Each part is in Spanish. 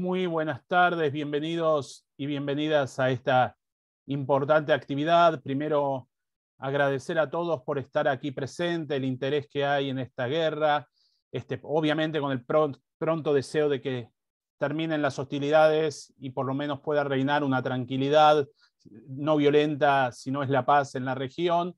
Muy buenas tardes, bienvenidos y bienvenidas a esta importante actividad. Primero, agradecer a todos por estar aquí presente, el interés que hay en esta guerra, este, obviamente con el pronto, deseo de que terminen las hostilidades y por lo menos pueda reinar una tranquilidad no violenta, si no es la paz en la región.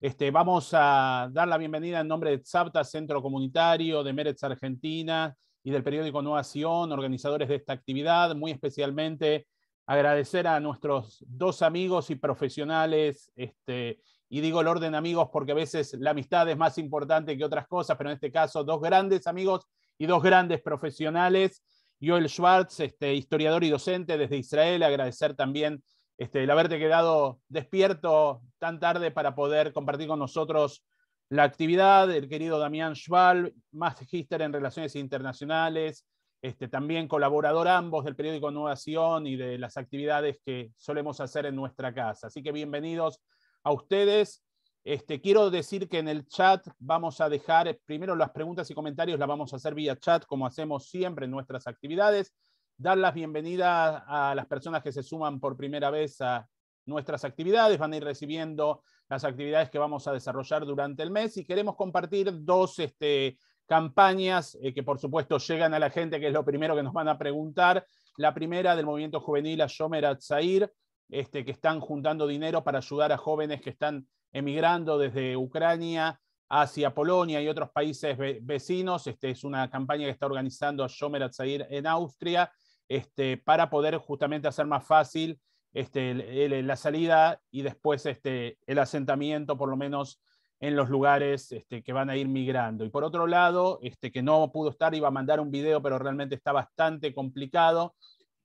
Este, vamos a dar la bienvenida en nombre de Zapta, Centro Comunitario de Mérez Argentina, y del periódico Nueva Sion, organizadores de esta actividad. Muy especialmente agradecer a nuestros dos amigos y profesionales, este, y digo el orden amigos porque a veces la amistad es más importante que otras cosas, pero en este caso dos grandes amigos y dos grandes profesionales. Joel Schwartz, este, historiador y docente desde Israel, agradecer también este, el haberte quedado despierto tan tarde para poder compartir con nosotros la actividad del querido Damián Schwal, magíster en Relaciones Internacionales, este, también colaborador ambos del periódico Nueva Sion y de las actividades que solemos hacer en nuestra casa. Así que bienvenidos a ustedes. Este, quiero decir que en el chat vamos a dejar, primero las preguntas y comentarios las vamos a hacer vía chat, como hacemos siempre en nuestras actividades. Dar las bienvenidas a las personas que se suman por primera vez a nuestras actividades, van a ir recibiendo las actividades que vamos a desarrollar durante el mes y queremos compartir dos este, campañas eh, que por supuesto llegan a la gente, que es lo primero que nos van a preguntar. La primera del movimiento juvenil Ayomer Atzair, este, que están juntando dinero para ayudar a jóvenes que están emigrando desde Ucrania hacia Polonia y otros países vecinos. Este, es una campaña que está organizando Ayomer Atzair en Austria este, para poder justamente hacer más fácil este, la salida y después este, el asentamiento, por lo menos en los lugares este, que van a ir migrando. Y por otro lado, este, que no pudo estar, iba a mandar un video, pero realmente está bastante complicado,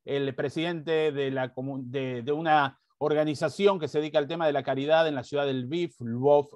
el presidente de, la, de una organización que se dedica al tema de la caridad en la ciudad del BIF, Lvov,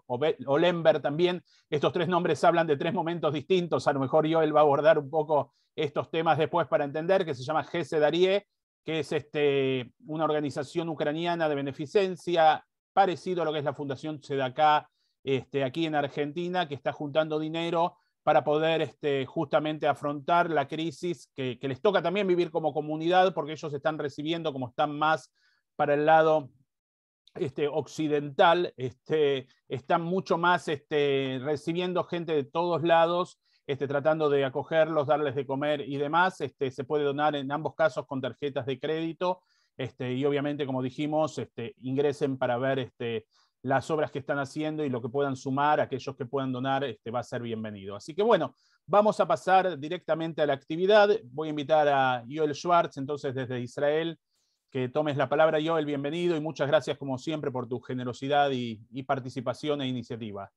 olember también. Estos tres nombres hablan de tres momentos distintos. A lo mejor yo él va a abordar un poco estos temas después para entender, que se llama Jesse Darie, que es este, una organización ucraniana de beneficencia, parecido a lo que es la Fundación Sedacá, este, aquí en Argentina, que está juntando dinero para poder este, justamente afrontar la crisis que, les toca también vivir como comunidad, porque ellos están recibiendo, como están más para el lado este, occidental, este, están mucho más recibiendo gente de todos lados este, tratando de acogerlos, darles de comer y demás. Este, se puede donar en ambos casos con tarjetas de crédito este, y obviamente, como dijimos, este, ingresen para ver las obras que están haciendo y lo que puedan sumar, aquellos que puedan donar, va a ser bienvenido. Así que bueno, vamos a pasar directamente a la actividad. Voy a invitar a Joel Schwartz, entonces desde Israel, que tomes la palabra. Joel, bienvenido y muchas gracias como siempre por tu generosidad y participación e iniciativa.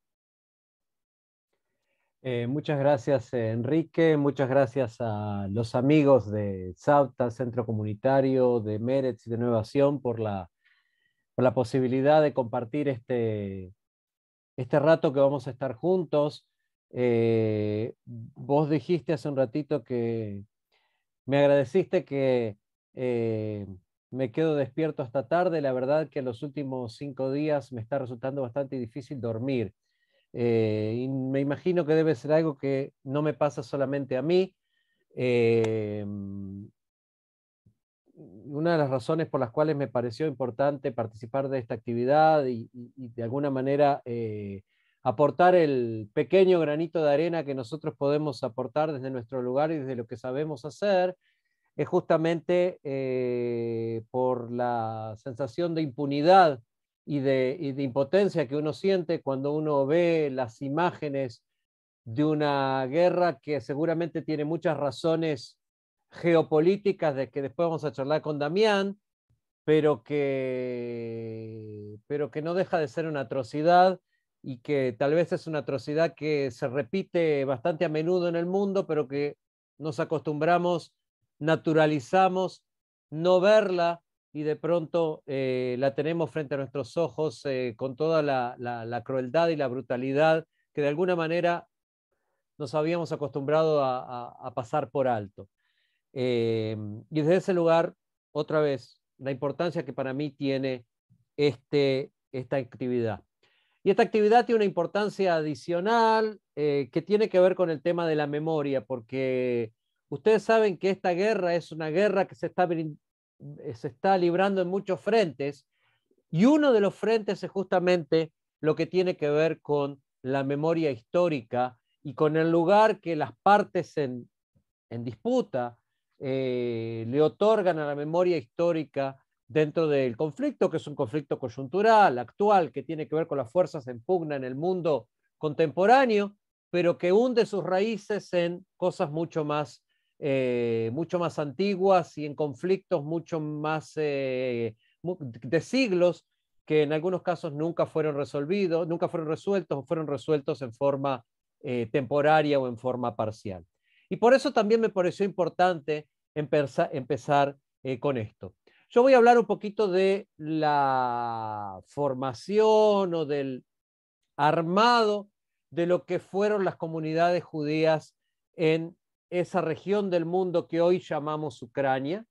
Eh, muchas gracias, eh, Enrique. Muchas gracias a los amigos de SAUTA, Centro Comunitario, de Mérez y de Nueva por la, por la posibilidad de compartir este, este rato que vamos a estar juntos. Eh, vos dijiste hace un ratito que me agradeciste que me quedo despierto hasta tarde. La verdad que en los últimos cinco días me está resultando bastante difícil dormir. Eh, y me imagino que debe ser algo que no me pasa solamente a mí. Eh, una de las razones por las cuales me pareció importante participar de esta actividad y, de alguna manera eh, aportar el pequeño granito de arena que nosotros podemos aportar desde nuestro lugar y desde lo que sabemos hacer, es justamente por la sensación de impunidad y de, impotencia que uno siente cuando uno ve las imágenes de una guerra que seguramente tiene muchas razones geopolíticas de que después vamos a charlar con Damián, pero que, pero que no deja de ser una atrocidad y que tal vez es una atrocidad que se repite bastante a menudo en el mundo, pero que nos acostumbramos, naturalizamos, no verla y de pronto eh, la tenemos frente a nuestros ojos eh, con toda la, crueldad y la brutalidad que de alguna manera nos habíamos acostumbrado a, pasar por alto. Eh, y desde ese lugar, otra vez, la importancia que para mí tiene este, esta actividad. Y esta actividad tiene una importancia adicional que tiene que ver con el tema de la memoria, porque ustedes saben que esta guerra es una guerra que se está eh, se está librando en muchos frentes y uno de los frentes es justamente lo que tiene que ver con la memoria histórica y con el lugar que las partes en, disputa eh, le otorgan a la memoria histórica dentro del conflicto, que es un conflicto coyuntural, actual, que tiene que ver con las fuerzas en pugna en el mundo contemporáneo, pero que hunde sus raíces en cosas mucho más eh, mucho más antiguas y en conflictos mucho más eh, de siglos que en algunos casos nunca fueron resolvidos, nunca fueron resueltos o fueron resueltos en forma eh, temporaria o en forma parcial. Y por eso también me pareció importante empezar con esto. Yo voy a hablar un poquito de la formación o del armado de lo que fueron las comunidades judías en esa región del mundo que hoy llamamos Ucrania.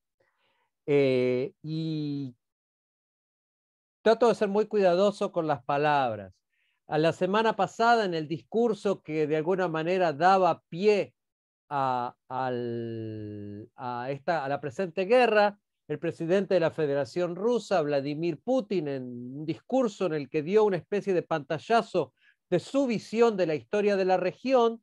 Eh, y trato de ser muy cuidadoso con las palabras. A la semana pasada, en el discurso que de alguna manera daba pie a, a la presente guerra, el presidente de la Federación Rusa, Vladimir Putin, en un discurso en el que dio una especie de pantallazo de su visión de la historia de la región,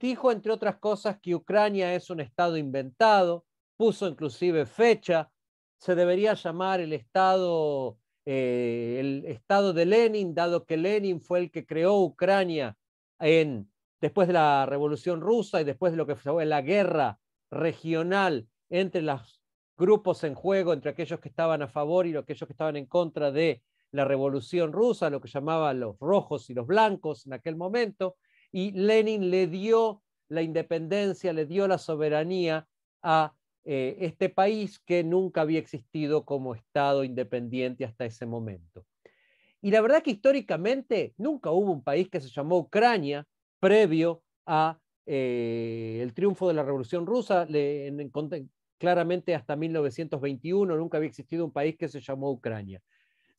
Dijo, entre otras cosas, que Ucrania es un Estado inventado, puso inclusive fecha, se debería llamar el Estado, eh, el Estado de Lenin, dado que Lenin fue el que creó Ucrania en, después de la Revolución Rusa y después de lo que fue la guerra regional entre los grupos en juego, entre aquellos que estaban a favor y aquellos que estaban en contra de la Revolución Rusa, lo que llamaban los rojos y los blancos en aquel momento y Lenin le dio la independencia, le dio la soberanía a eh, este país que nunca había existido como Estado independiente hasta ese momento. Y la verdad que históricamente nunca hubo un país que se llamó Ucrania previo a eh, el triunfo de la Revolución Rusa, claramente hasta 1921 nunca había existido un país que se llamó Ucrania.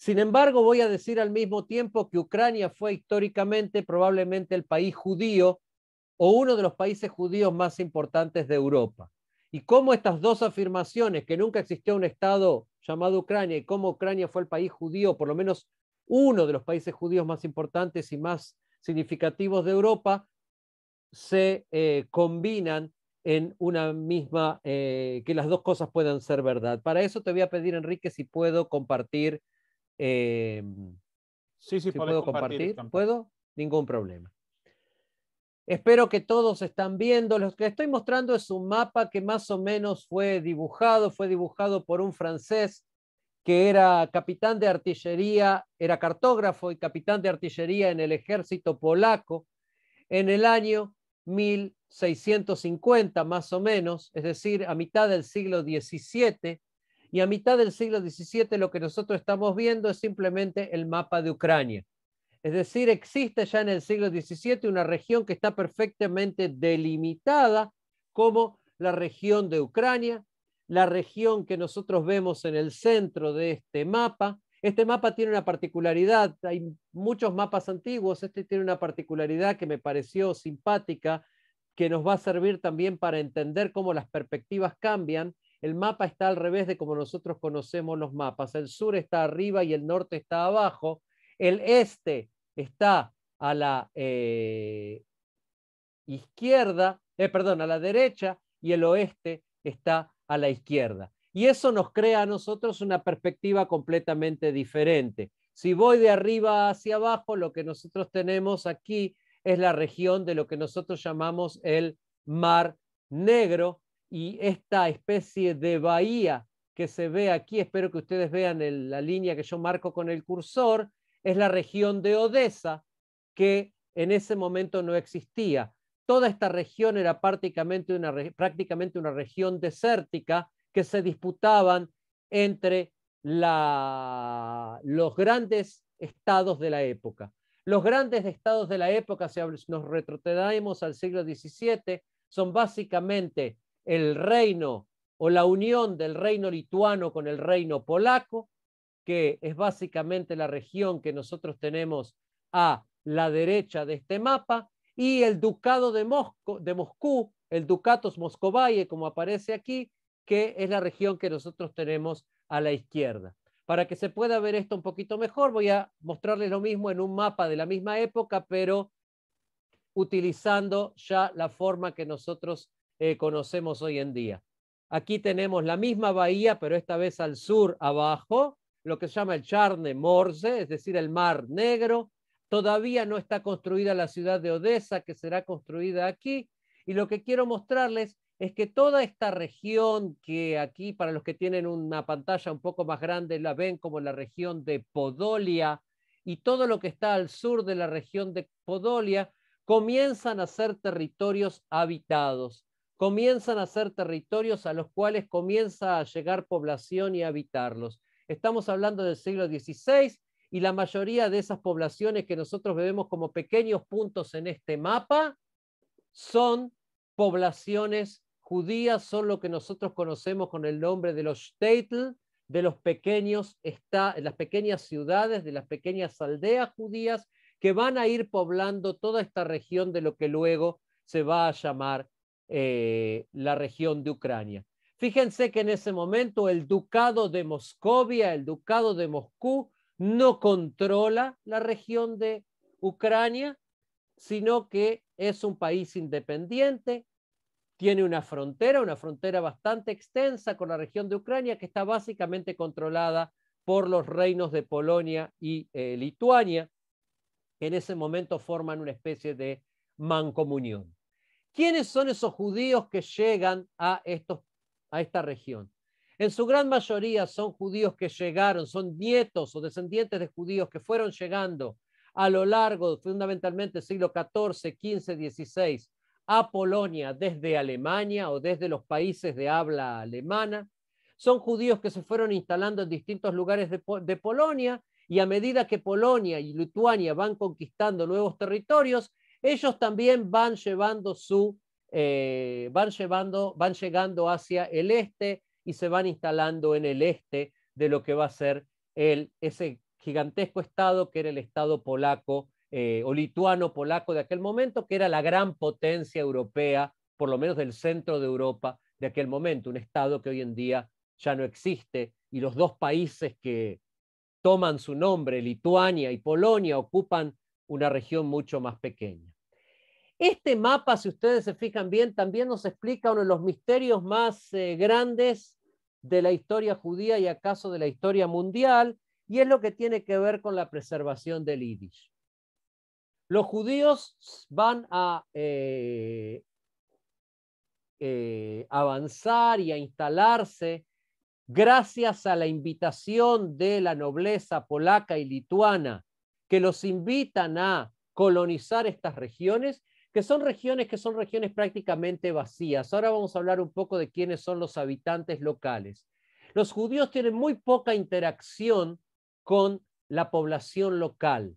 Sin embargo, voy a decir al mismo tiempo que Ucrania fue históricamente probablemente el país judío o uno de los países judíos más importantes de Europa. Y cómo estas dos afirmaciones, que nunca existió un Estado llamado Ucrania y cómo Ucrania fue el país judío, por lo menos uno de los países judíos más importantes y más significativos de Europa, se eh, combinan en una misma, eh, que las dos cosas puedan ser verdad. Para eso te voy a pedir, Enrique, si puedo compartir Em, sí, sí, puedo compartir. ¿Puedo? Ningún problema. Espero que todos están viendo. Lo que estoy mostrando es un mapa que más o menos fue dibujado, fue dibujado por un francés que era capitán de artillería, era cartógrafo y capitán de artillería en el ejército polaco en el año 1650 más o menos, es decir, a mitad del siglo XVII, y a mitad del siglo XVII lo que nosotros estamos viendo es simplemente el mapa de Ucrania. Es decir, existe ya en el siglo XVII una región que está perfectamente delimitada como la región de Ucrania, la región que nosotros vemos en el centro de este mapa. Este mapa tiene una particularidad, hay muchos mapas antiguos, este tiene una particularidad que me pareció simpática, que nos va a servir también para entender cómo las perspectivas cambian, el mapa está al revés de como nosotros conocemos los mapas. El sur está arriba y el norte está abajo. El este está a la eh, izquierda, eh, perdón, a la derecha y el oeste está a la izquierda. Y eso nos crea a nosotros una perspectiva completamente diferente. Si voy de arriba hacia abajo, lo que nosotros tenemos aquí es la región de lo que nosotros llamamos el Mar Negro, y esta especie de bahía que se ve aquí, espero que ustedes vean la línea que yo marco con el cursor, es la región de Odessa, que en ese momento no existía. Toda esta región era prácticamente una, región desértica que se disputaban entre los grandes estados de la época. Los grandes estados de la época, si nos retrocedemos al siglo XVII, son básicamente el reino o la unión del reino lituano con el reino polaco, que es básicamente la región que nosotros tenemos a la derecha de este mapa, y el ducado de, de Moscú, el ducatos Moscovaye, como aparece aquí, que es la región que nosotros tenemos a la izquierda. Para que se pueda ver esto un poquito mejor, voy a mostrarles lo mismo en un mapa de la misma época, pero utilizando ya la forma que nosotros eh, conocemos hoy en día. Aquí tenemos la misma bahía, pero esta vez al sur, abajo, lo que se llama el Charne Morse, es decir, el Mar Negro. Todavía no está construida la ciudad de Odessa, que será construida aquí. Y lo que quiero mostrarles es que toda esta región que aquí, para los que tienen una pantalla un poco más grande, la ven como la región de Podolia y todo lo que está al sur de la región de Podolia, comienzan a ser territorios habitados comienzan a ser territorios a los cuales comienza a llegar población y a habitarlos. Estamos hablando del siglo XVI y la mayoría de esas poblaciones que nosotros vemos como pequeños puntos en este mapa son poblaciones judías, son lo que nosotros conocemos con el nombre de los shtetl, de los pequeños las pequeñas ciudades, de las pequeñas aldeas judías que van a ir poblando toda esta región de lo que luego se va a llamar eh, la región de Ucrania. Fíjense que en ese momento el ducado de Moscovia, el ducado de Moscú, no controla la región de Ucrania, sino que es un país independiente, tiene una frontera, una frontera bastante extensa con la región de Ucrania, que está básicamente controlada por los reinos de Polonia y eh, Lituania, que en ese momento forman una especie de mancomunión. ¿Quiénes son esos judíos que llegan a, estos, a esta región? En su gran mayoría son judíos que llegaron, son nietos o descendientes de judíos que fueron llegando a lo largo, fundamentalmente, del siglo XIV, XV, XVI, a Polonia desde Alemania o desde los países de habla alemana. Son judíos que se fueron instalando en distintos lugares de Polonia y a medida que Polonia y Lituania van conquistando nuevos territorios, ellos también van llevando su, eh, van, llevando, van llegando hacia el este y se van instalando en el este de lo que va a ser el, ese gigantesco estado que era el estado polaco eh, o lituano polaco de aquel momento, que era la gran potencia europea, por lo menos del centro de Europa de aquel momento, un estado que hoy en día ya no existe y los dos países que toman su nombre, Lituania y Polonia, ocupan una región mucho más pequeña. Este mapa, si ustedes se fijan bien, también nos explica uno de los misterios más eh, grandes de la historia judía y acaso de la historia mundial, y es lo que tiene que ver con la preservación del Yiddish. Los judíos van a eh, eh, avanzar y a instalarse gracias a la invitación de la nobleza polaca y lituana, que los invitan a colonizar estas regiones que son regiones que son regiones prácticamente vacías. Ahora vamos a hablar un poco de quiénes son los habitantes locales. Los judíos tienen muy poca interacción con la población local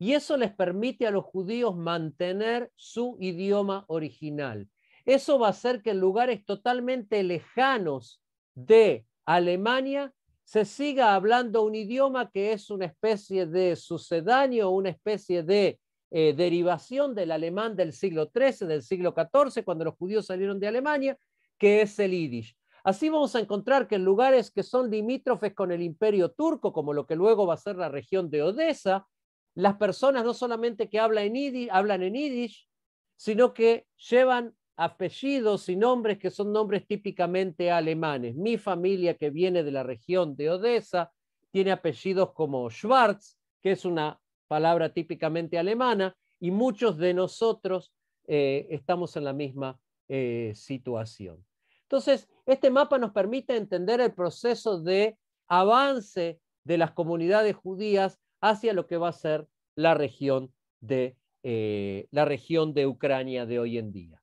y eso les permite a los judíos mantener su idioma original. Eso va a hacer que en lugares totalmente lejanos de Alemania se siga hablando un idioma que es una especie de sucedáneo, una especie de eh, derivación del alemán del siglo XIII, del siglo XIV, cuando los judíos salieron de Alemania, que es el yiddish. Así vamos a encontrar que en lugares que son limítrofes con el imperio turco, como lo que luego va a ser la región de Odessa, las personas no solamente que hablan en yiddish, hablan en yiddish sino que llevan apellidos y nombres que son nombres típicamente alemanes. Mi familia que viene de la región de Odessa tiene apellidos como Schwarz, que es una palabra típicamente alemana, y muchos de nosotros eh, estamos en la misma eh, situación. Entonces, este mapa nos permite entender el proceso de avance de las comunidades judías hacia lo que va a ser la región de, eh, la región de Ucrania de hoy en día.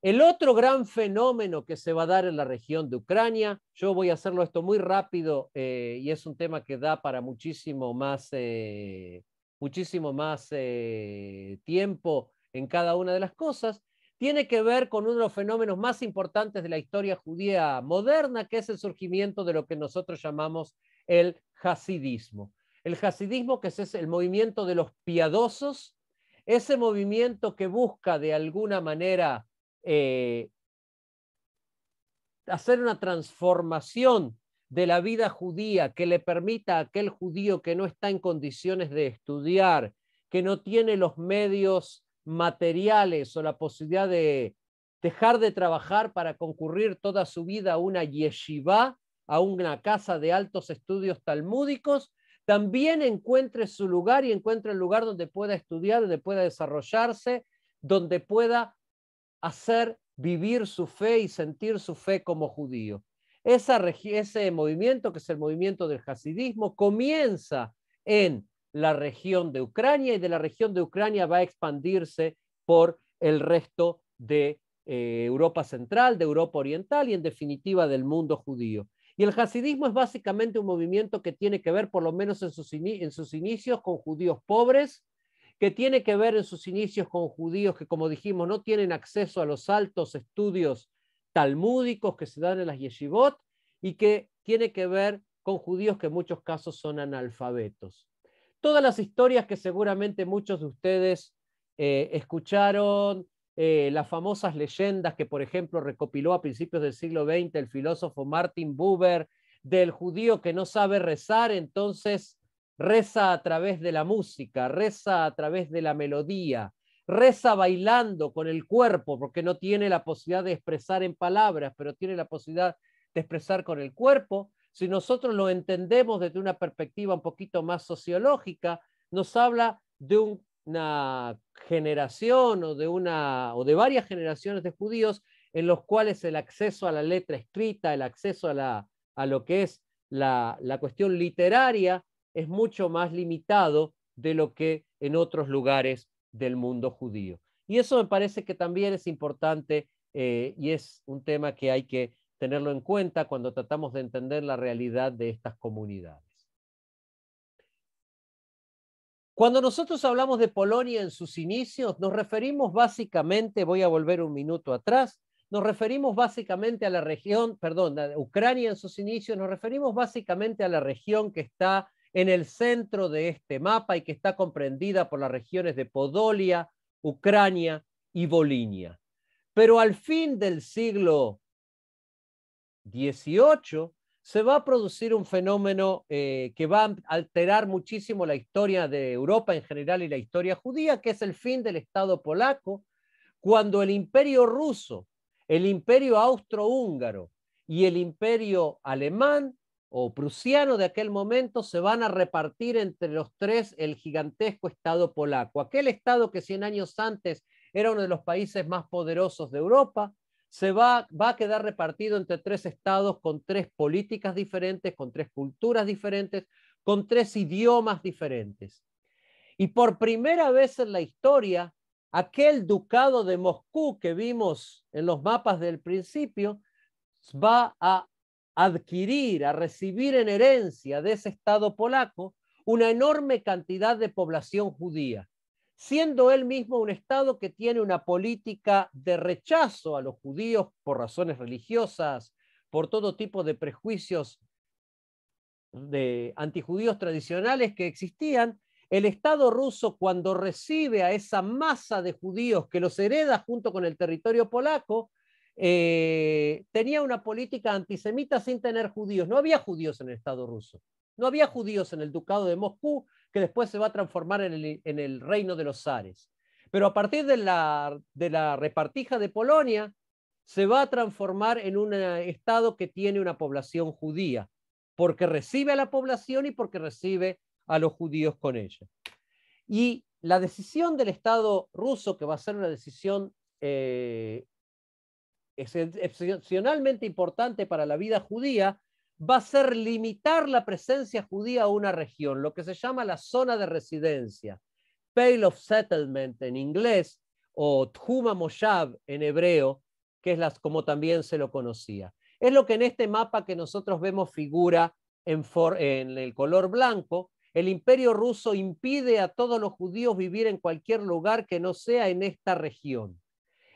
El otro gran fenómeno que se va a dar en la región de Ucrania, yo voy a hacerlo esto muy rápido eh, y es un tema que da para muchísimo más, eh, muchísimo más eh, tiempo en cada una de las cosas, tiene que ver con uno de los fenómenos más importantes de la historia judía moderna, que es el surgimiento de lo que nosotros llamamos el hasidismo. El hasidismo, que es el movimiento de los piadosos, ese movimiento que busca de alguna manera eh, hacer una transformación de la vida judía que le permita a aquel judío que no está en condiciones de estudiar, que no tiene los medios materiales o la posibilidad de dejar de trabajar para concurrir toda su vida a una yeshiva, a una casa de altos estudios talmúdicos, también encuentre su lugar y encuentre el lugar donde pueda estudiar, donde pueda desarrollarse, donde pueda hacer vivir su fe y sentir su fe como judío. ese movimiento, que es el movimiento del hasidismo, comienza en la región de Ucrania y de la región de Ucrania va a expandirse por el resto de eh, Europa Central, de Europa Oriental y en definitiva del mundo judío. Y el hasidismo es básicamente un movimiento que tiene que ver, por lo menos en sus inicios, con judíos pobres, que tiene que ver en sus inicios con judíos que, como dijimos, no tienen acceso a los altos estudios talmúdicos que se dan en las yeshivot y que tiene que ver con judíos que en muchos casos son analfabetos. Todas las historias que seguramente muchos de ustedes eh, escucharon, eh, las famosas leyendas que, por ejemplo, recopiló a principios del siglo XX el filósofo Martin Buber, del judío que no sabe rezar, entonces reza a través de la música, reza a través de la melodía, reza bailando con el cuerpo, porque no tiene la posibilidad de expresar en palabras, pero tiene la posibilidad de expresar con el cuerpo. Si nosotros lo entendemos desde una perspectiva un poquito más sociológica, nos habla de una generación o de, una, o de varias generaciones de judíos en los cuales el acceso a la letra escrita, el acceso a, la, a lo que es la, la cuestión literaria, es mucho más limitado de lo que en otros lugares del mundo judío. Y eso me parece que también es importante eh, y es un tema que hay que tenerlo en cuenta cuando tratamos de entender la realidad de estas comunidades. Cuando nosotros hablamos de Polonia en sus inicios, nos referimos básicamente, voy a volver un minuto atrás, nos referimos básicamente a la región, perdón, a Ucrania en sus inicios, nos referimos básicamente a la región que está en el centro de este mapa y que está comprendida por las regiones de Podolia, Ucrania y Volinia. Pero al fin del siglo XVIII se va a producir un fenómeno eh, que va a alterar muchísimo la historia de Europa en general y la historia judía, que es el fin del Estado polaco, cuando el imperio ruso, el imperio austrohúngaro y el imperio alemán o prusiano de aquel momento se van a repartir entre los tres el gigantesco Estado polaco. Aquel Estado que 100 años antes era uno de los países más poderosos de Europa, se va, va a quedar repartido entre tres estados con tres políticas diferentes, con tres culturas diferentes, con tres idiomas diferentes. Y por primera vez en la historia, aquel ducado de Moscú que vimos en los mapas del principio va a adquirir, a recibir en herencia de ese Estado polaco una enorme cantidad de población judía, siendo él mismo un Estado que tiene una política de rechazo a los judíos por razones religiosas, por todo tipo de prejuicios de antijudíos tradicionales que existían, el Estado ruso cuando recibe a esa masa de judíos que los hereda junto con el territorio polaco, eh, tenía una política antisemita sin tener judíos. No había judíos en el Estado ruso. No había judíos en el Ducado de Moscú, que después se va a transformar en el, reino de los zares. Pero a partir de la, repartija de Polonia, se va a transformar en un eh, Estado que tiene una población judía, porque recibe a la población y porque recibe a los judíos con ella. Y la decisión del Estado ruso, que va a ser una decisión eh, excepcionalmente importante para la vida judía va a ser limitar la presencia judía a una región, lo que se llama la zona de residencia, Pale of Settlement en inglés o Tjuma Moshav en hebreo, que es las, como también se lo conocía. Es lo que en este mapa que nosotros vemos figura en el color blanco. El imperio ruso impide a todos los judíos vivir en cualquier lugar que no sea en esta región.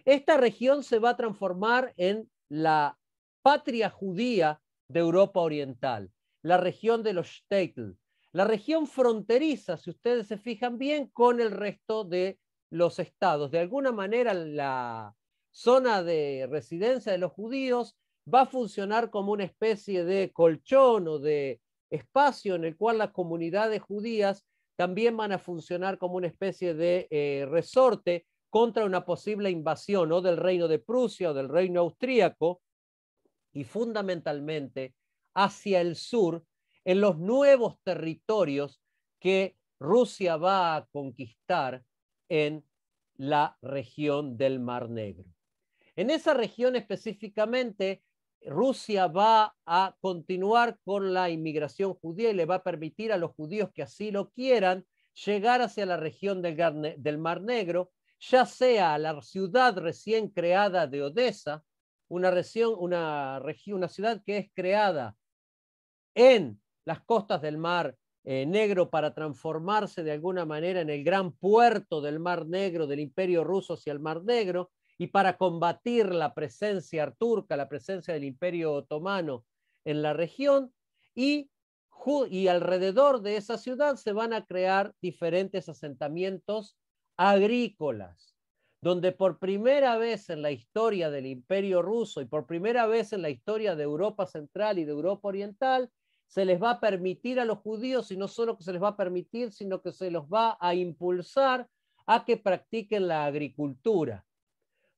Esta región se va a transformar en la patria judía de Europa Oriental, la región de los shtetl, la región fronteriza, si ustedes se fijan bien, con el resto de los estados. De alguna manera, la zona de residencia de los judíos va a funcionar como una especie de colchón o de espacio en el cual las comunidades judías también van a funcionar como una especie de eh, resorte contra una posible invasión o del reino de Prusia o del reino austríaco y fundamentalmente hacia el sur en los nuevos territorios que Rusia va a conquistar en la región del Mar Negro. En esa región específicamente, Rusia va a continuar con la inmigración judía y le va a permitir a los judíos que así lo quieran llegar hacia la región del, Mar Negro ya sea la ciudad recién creada de Odessa, una, región, una, una ciudad que es creada en las costas del Mar eh, Negro para transformarse de alguna manera en el gran puerto del Mar Negro, del Imperio Ruso hacia el Mar Negro, y para combatir la presencia turca, la presencia del Imperio Otomano en la región, y alrededor de esa ciudad se van a crear diferentes asentamientos agrícolas, donde por primera vez en la historia del imperio ruso y por primera vez en la historia de Europa Central y de Europa Oriental, se les va a permitir a los judíos, y no solo que se les va a permitir, sino que se los va a impulsar a que practiquen la agricultura.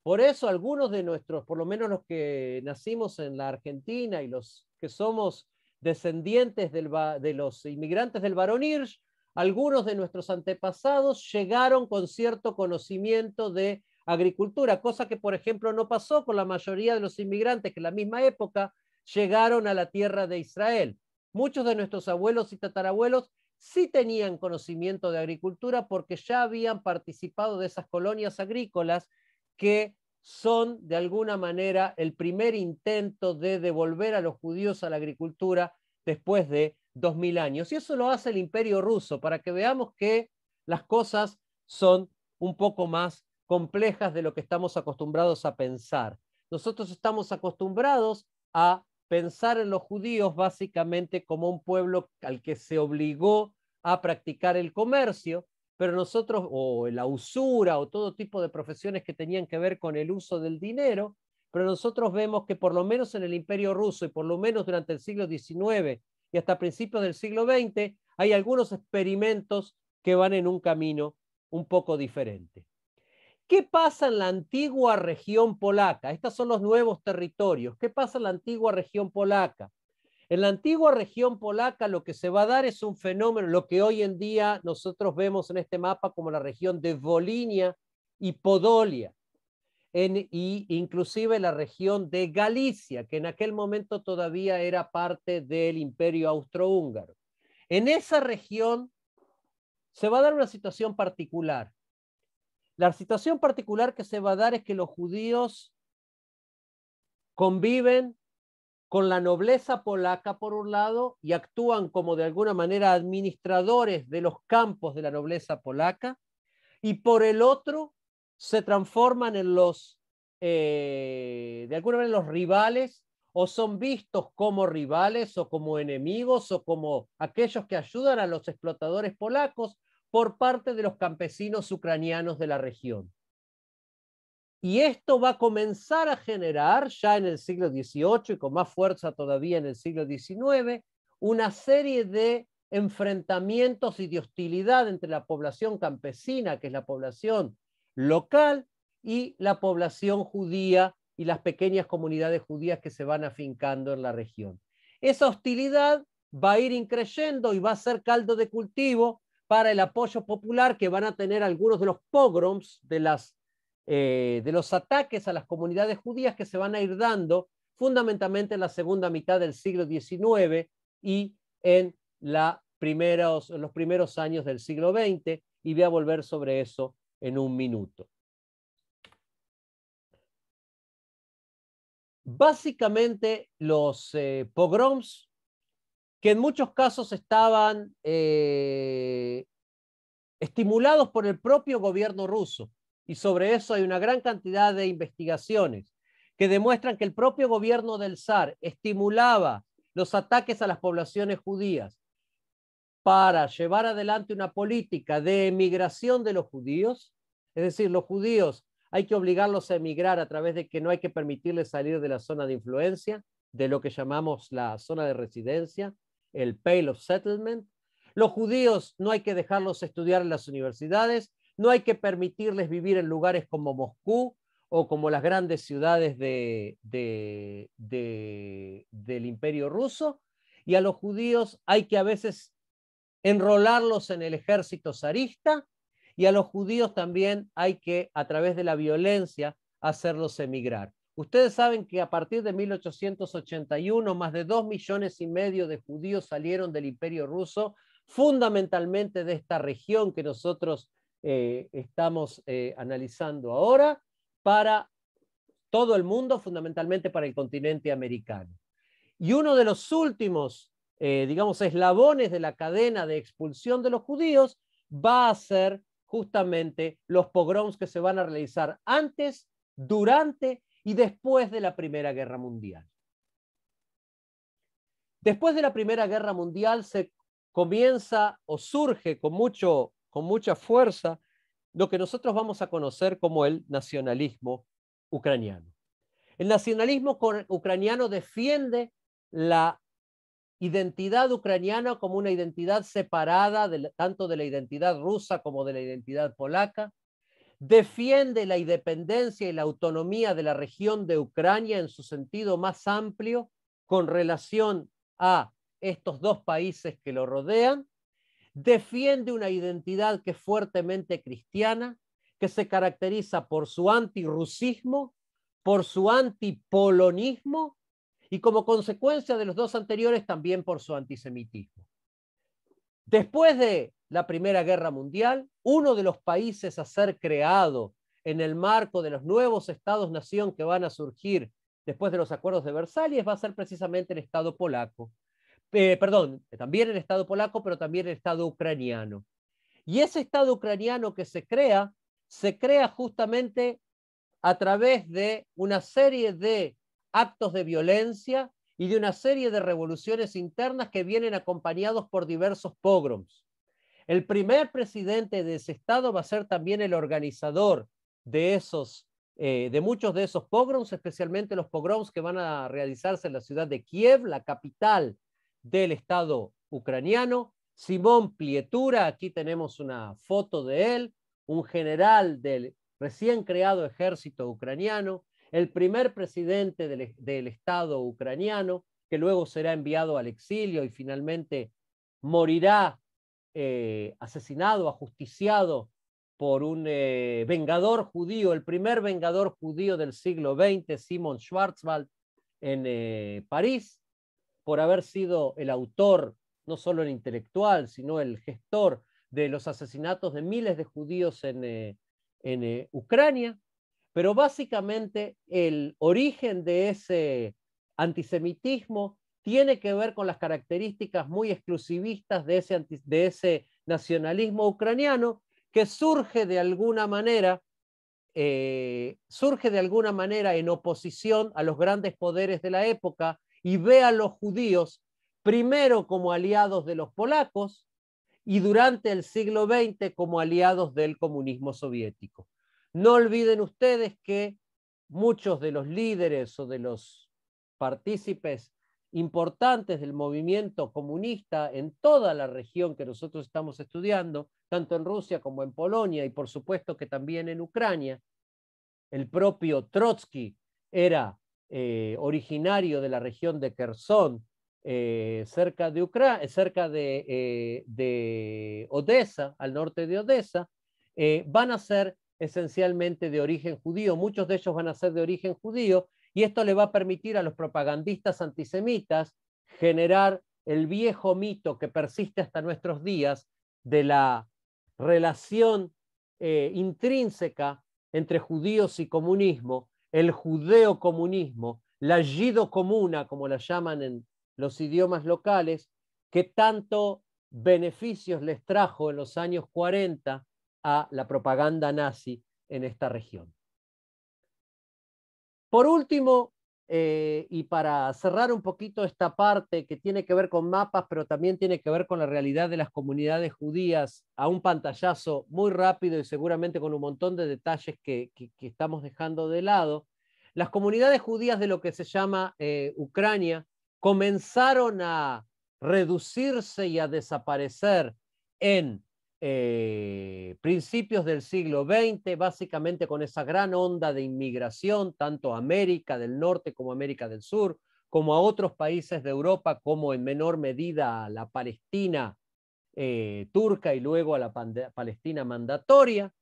Por eso algunos de nuestros, por lo menos los que nacimos en la Argentina y los que somos descendientes de los inmigrantes del Baronir. Algunos de nuestros antepasados llegaron con cierto conocimiento de agricultura, cosa que, por ejemplo, no pasó con la mayoría de los inmigrantes que en la misma época llegaron a la tierra de Israel. Muchos de nuestros abuelos y tatarabuelos sí tenían conocimiento de agricultura porque ya habían participado de esas colonias agrícolas que son de alguna manera el primer intento de devolver a los judíos a la agricultura después de 2000 años. Y eso lo hace el imperio ruso para que veamos que las cosas son un poco más complejas de lo que estamos acostumbrados a pensar. Nosotros estamos acostumbrados a pensar en los judíos básicamente como un pueblo al que se obligó a practicar el comercio, pero nosotros, o la usura, o todo tipo de profesiones que tenían que ver con el uso del dinero, pero nosotros vemos que por lo menos en el imperio ruso y por lo menos durante el siglo XIX y hasta principios del siglo XX hay algunos experimentos que van en un camino un poco diferente. ¿Qué pasa en la antigua región polaca? Estos son los nuevos territorios. ¿Qué pasa en la antigua región polaca? En la antigua región polaca lo que se va a dar es un fenómeno, lo que hoy en día nosotros vemos en este mapa como la región de Volinia y Podolia en, y inclusive la región de Galicia, que en aquel momento todavía era parte del imperio austrohúngaro. En esa región se va a dar una situación particular. La situación particular que se va a dar es que los judíos conviven con la nobleza polaca por un lado y actúan como de alguna manera administradores de los campos de la nobleza polaca y por el otro se transforman en los, eh, de alguna manera, los rivales o son vistos como rivales o como enemigos o como aquellos que ayudan a los explotadores polacos por parte de los campesinos ucranianos de la región. Y esto va a comenzar a generar ya en el siglo XVIII y con más fuerza todavía en el siglo XIX una serie de enfrentamientos y de hostilidad entre la población campesina, que es la población local y la población judía y las pequeñas comunidades judías que se van afincando en la región. Esa hostilidad va a ir increyendo y va a ser caldo de cultivo para el apoyo popular que van a tener algunos de los pogroms, de, las, eh, de los ataques a las comunidades judías que se van a ir dando fundamentalmente en la segunda mitad del siglo XIX y en en los primeros años del siglo XX, y voy a volver sobre eso en un minuto. Básicamente los eh, pogroms, que en muchos casos estaban eh, estimulados por el propio gobierno ruso, y sobre eso hay una gran cantidad de investigaciones que demuestran que el propio gobierno del zar estimulaba los ataques a las poblaciones judías para llevar adelante una política de emigración de los judíos, es decir, los judíos hay que obligarlos a emigrar a través de que no hay que permitirles salir de la zona de influencia, de lo que llamamos la zona de residencia, el Pale of Settlement. Los judíos no hay que dejarlos estudiar en las universidades, no hay que permitirles vivir en lugares como Moscú o como las grandes ciudades del imperio ruso. Y a los judíos hay que a veces enrolarlos en el ejército zarista y a los judíos también hay que, a través de la violencia, hacerlos emigrar. Ustedes saben que a partir de 1881, más de dos millones y medio de judíos salieron del imperio ruso, fundamentalmente de esta región que nosotros eh, estamos eh, analizando ahora, para todo el mundo, fundamentalmente para el continente americano. Y uno de los últimos eh, digamos, eslabones de la cadena de expulsión de los judíos va a ser justamente los pogroms que se van a realizar antes, durante y después de la Primera Guerra Mundial. Después de la Primera Guerra Mundial se comienza o surge con, mucho, con mucha fuerza lo que nosotros vamos a conocer como el nacionalismo ucraniano. El nacionalismo ucraniano defiende la identidad ucraniana como una identidad separada tanto de la identidad rusa como de la identidad polaca, defiende la independencia y la autonomía de la región de Ucrania en su sentido más amplio con relación a estos dos países que lo rodean, defiende una identidad que es fuertemente cristiana, que se caracteriza por su antirrusismo, por su antipolonismo y como consecuencia de los dos anteriores también por su antisemitismo. Después de la Primera Guerra Mundial, uno de los países a ser creado en el marco de los nuevos estados-nación que van a surgir después de los acuerdos de Versalles va a ser precisamente el Estado polaco. Eh, perdón, también el Estado polaco, pero también el Estado ucraniano. Y ese Estado ucraniano que se crea, se crea justamente a través de una serie de actos de violencia y de una serie de revoluciones internas que vienen acompañados por diversos pogroms. El primer presidente de ese estado va a ser también el organizador de eh, muchos de esos pogroms, especialmente los pogroms que van a realizarse en la ciudad de Kiev, la capital del estado ucraniano. Simón Plietura, aquí tenemos una foto de él, un general del recién creado ejército ucraniano, el primer presidente e-, del, Estado ucraniano, que luego será enviado al exilio y finalmente morirá eh, asesinado, ajusticiado por un eh, vengador judío, el primer vengador judío del siglo XX, Simon Schwarzwald, en eh, París, por haber sido el autor, no solo el intelectual, sino el gestor de los asesinatos de miles de judíos en Ucrania. Pero básicamente el origen de ese antisemitismo tiene que ver con las características muy exclusivistas de ese, nacionalismo ucraniano que surge de alguna manera eh, surge de alguna manera en oposición a los grandes poderes de la época y ve a los judíos primero como aliados de los polacos y durante el siglo XX como aliados del comunismo soviético. No olviden ustedes que muchos de los líderes o de los partícipes importantes del movimiento comunista en toda la región que nosotros estamos estudiando, tanto en Rusia como en Polonia y por supuesto que también en Ucrania. El propio Trotsky era eh, originario de la región de Kherson, eh, cerca, de, Ucrania, cerca de, eh, de, Odessa, al norte de Odessa, van a ser esencialmente de origen judío, muchos de ellos van a ser de origen judío, y esto le va a permitir a los propagandistas antisemitas generar el viejo mito que persiste hasta nuestros días de la relación eh, intrínseca entre judíos y comunismo, el comunismo la yido comuna, como la llaman en los idiomas locales, que tanto beneficios les trajo en los años 40 a la propaganda nazi en esta región. Por último, eh, y para cerrar un poquito esta parte que tiene que ver con mapas, pero también tiene que ver con la realidad de las comunidades judías, a un pantallazo muy rápido y seguramente con un montón de detalles que, estamos dejando de lado, las comunidades judías de lo que se llama eh, Ucrania comenzaron a reducirse y a desaparecer en eh, principios del siglo XX, básicamente con esa gran onda de inmigración, tanto a América del Norte como a América del Sur, como a otros países de Europa, como en menor medida a la Palestina eh, turca y luego a la Palestina mandatoria.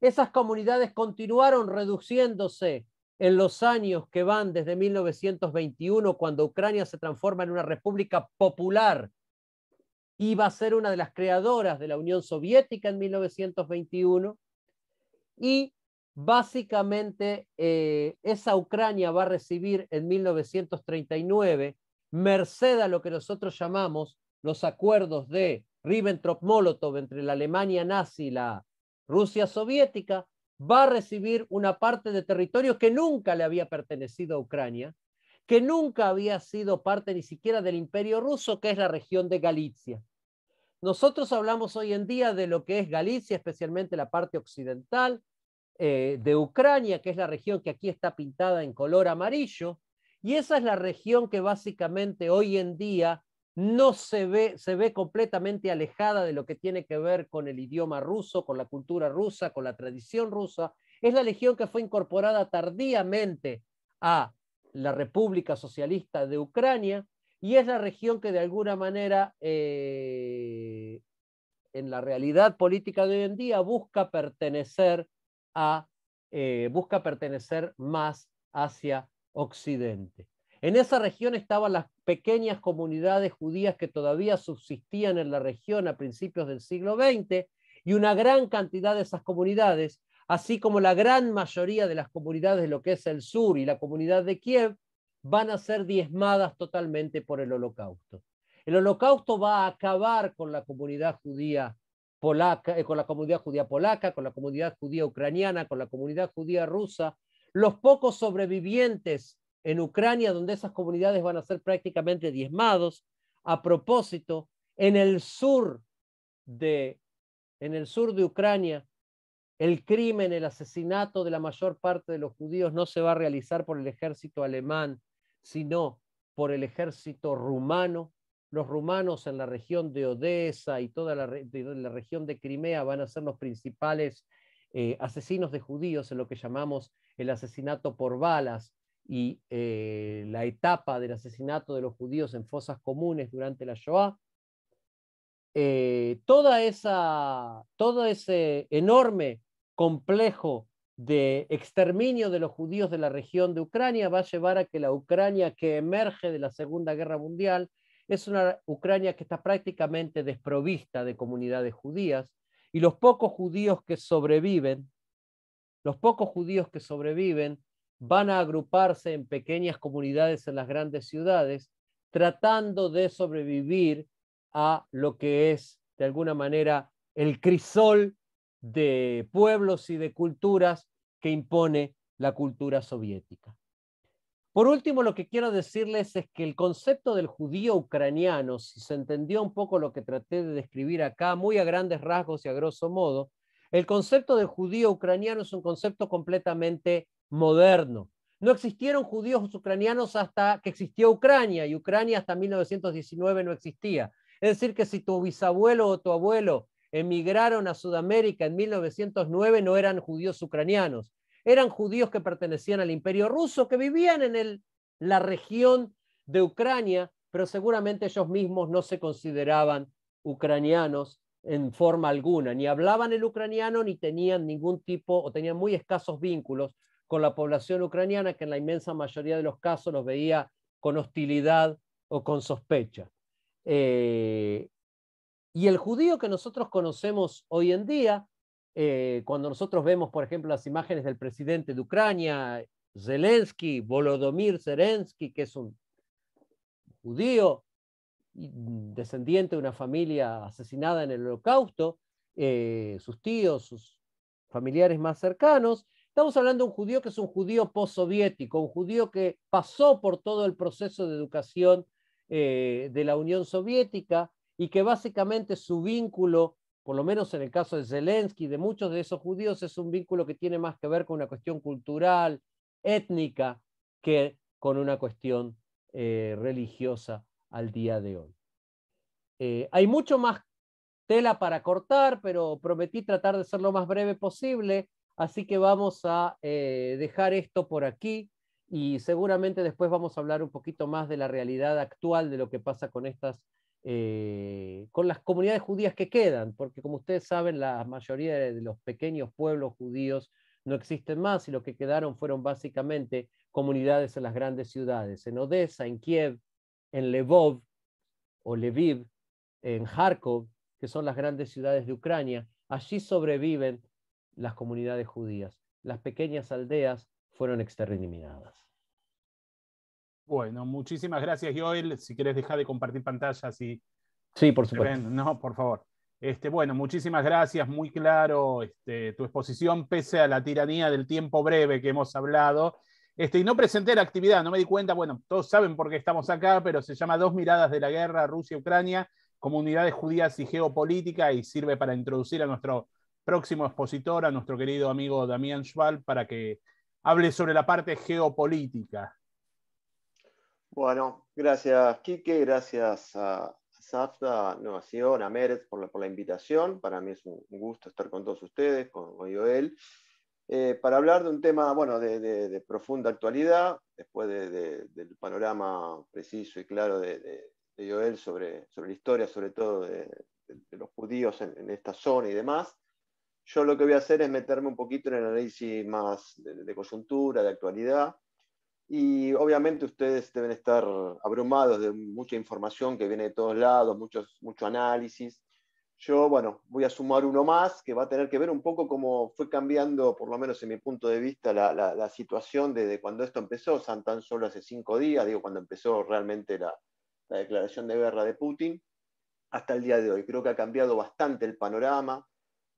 Esas comunidades continuaron reduciéndose en los años que van desde 1921, cuando Ucrania se transforma en una república popular va a ser una de las creadoras de la Unión Soviética en 1921 y básicamente eh, esa Ucrania va a recibir en 1939, merced a lo que nosotros llamamos los acuerdos de Ribbentrop-Molotov entre la Alemania nazi y la Rusia soviética, va a recibir una parte de territorio que nunca le había pertenecido a Ucrania que nunca había sido parte ni siquiera del imperio ruso, que es la región de Galicia. Nosotros hablamos hoy en día de lo que es Galicia, especialmente la parte occidental eh, de Ucrania, que es la región que aquí está pintada en color amarillo, y esa es la región que básicamente hoy en día no se ve, se ve completamente alejada de lo que tiene que ver con el idioma ruso, con la cultura rusa, con la tradición rusa. Es la región que fue incorporada tardíamente a la República Socialista de Ucrania, y es la región que de alguna manera, eh, en la realidad política de hoy en día, busca pertenecer, a, eh, busca pertenecer más hacia Occidente. En esa región estaban las pequeñas comunidades judías que todavía subsistían en la región a principios del siglo XX y una gran cantidad de esas comunidades así como la gran mayoría de las comunidades de lo que es el sur y la comunidad de Kiev, van a ser diezmadas totalmente por el holocausto. El holocausto va a acabar con la comunidad judía polaca, eh, con la comunidad judía polaca, con la comunidad judía ucraniana, con la comunidad judía rusa. Los pocos sobrevivientes en Ucrania, donde esas comunidades van a ser prácticamente diezmados. A propósito, en el sur en el sur de Ucrania, el crimen, el asesinato de la mayor parte de los judíos no se va a realizar por el ejército alemán, sino por el ejército rumano. Los rumanos en la región de Odessa y toda la, región de Crimea van a ser los principales eh, asesinos de judíos en lo que llamamos el asesinato por balas y eh, la etapa del asesinato de los judíos en fosas comunes durante la Shoah. Eh, toda esa, todo ese enorme complejo de exterminio de los judíos de la región de Ucrania va a llevar a que la Ucrania que emerge de la Segunda Guerra Mundial es una Ucrania que está prácticamente desprovista de comunidades judías y los pocos judíos que sobreviven, los pocos judíos que sobreviven van a agruparse en pequeñas comunidades en las grandes ciudades tratando de sobrevivir a lo que es de alguna manera el crisol de pueblos y de culturas que impone la cultura soviética. Por último, lo que quiero decirles es que el concepto del judío ucraniano, si se entendió un poco lo que traté de describir acá, muy a grandes rasgos y a grosso modo, el concepto del judío ucraniano es un concepto completamente moderno. No existieron judíos ucranianos hasta que existió Ucrania y Ucrania hasta 1919 no existía. Es decir, que si tu bisabuelo o tu abuelo emigraron a Sudamérica en 1909 no eran judíos ucranianos, eran judíos que pertenecían al imperio ruso, que vivían en la región de Ucrania, pero seguramente ellos mismos no se consideraban ucranianos en forma alguna, ni hablaban el ucraniano, ni tenían ningún tipo o tenían muy escasos vínculos con la población ucraniana, que en la inmensa mayoría de los casos los veía con hostilidad o con sospecha. Eh, y el judío que nosotros conocemos hoy en día, eh, cuando nosotros vemos, por ejemplo, las imágenes del presidente de Ucrania, Zelensky, Volodymyr Zelensky, que es un judío descendiente de una familia asesinada en el holocausto, eh, sus tíos, sus familiares más cercanos, Estamos hablando de un judío que es un judío postsoviético, un judío que pasó por todo el proceso de educación eh, de la Unión Soviética, y que básicamente su vínculo, por lo menos en el caso de Zelensky, de muchos de esos judíos, es un vínculo que tiene más que ver con una cuestión cultural, étnica, que con una cuestión eh, religiosa al día de hoy. Eh, hay mucho más tela para cortar, pero prometí tratar de ser lo más breve posible, así que vamos a eh, dejar esto por aquí y seguramente después vamos a hablar un poquito más de la realidad actual de lo que pasa con estas eh, con las comunidades judías que quedan, porque como ustedes saben, la mayoría de los pequeños pueblos judíos no existen más y lo que quedaron fueron básicamente comunidades en las grandes ciudades, en Odessa, en Kiev, en Lvov o Lviv, en Kharkov, que son las grandes ciudades de Ucrania. Allí sobreviven las comunidades judías. Las pequeñas aldeas fueron exterminadas. Bueno, muchísimas gracias, Joel. Si quieres dejar de compartir pantallas y... Sí, por supuesto. No, por favor. Este, bueno, muchísimas gracias, muy claro este, tu exposición, pese a la tiranía del tiempo breve que hemos hablado. Este, y no presenté la actividad, no me di cuenta, bueno, todos saben por qué estamos acá, pero se llama Dos miradas de la guerra Rusia-Ucrania, comunidades judías y geopolítica, y sirve para introducir a nuestro próximo expositor, a nuestro querido amigo Damián Schwal, para que hable sobre la parte geopolítica. Bueno, gracias Kike, gracias a SAFTA, a Sion, a por la, invitación. Para mí es un gusto estar con todos ustedes, con Joel, eh, para hablar de un tema bueno, de, profunda actualidad, después del panorama preciso y claro de, Joel sobre, la historia, sobre todo de, los judíos en, esta zona y demás. Yo lo que voy a hacer es meterme un poquito en el análisis más de, coyuntura, de actualidad, y obviamente ustedes deben estar abrumados de mucha información que viene de todos lados, muchos, mucho análisis. Yo, bueno, voy a sumar uno más que va a tener que ver un poco cómo fue cambiando, por lo menos en mi punto de vista, la, situación desde cuando esto empezó, o tan solo hace cinco días, digo, cuando empezó realmente la declaración de guerra de Putin, hasta el día de hoy. Creo que ha cambiado bastante el panorama,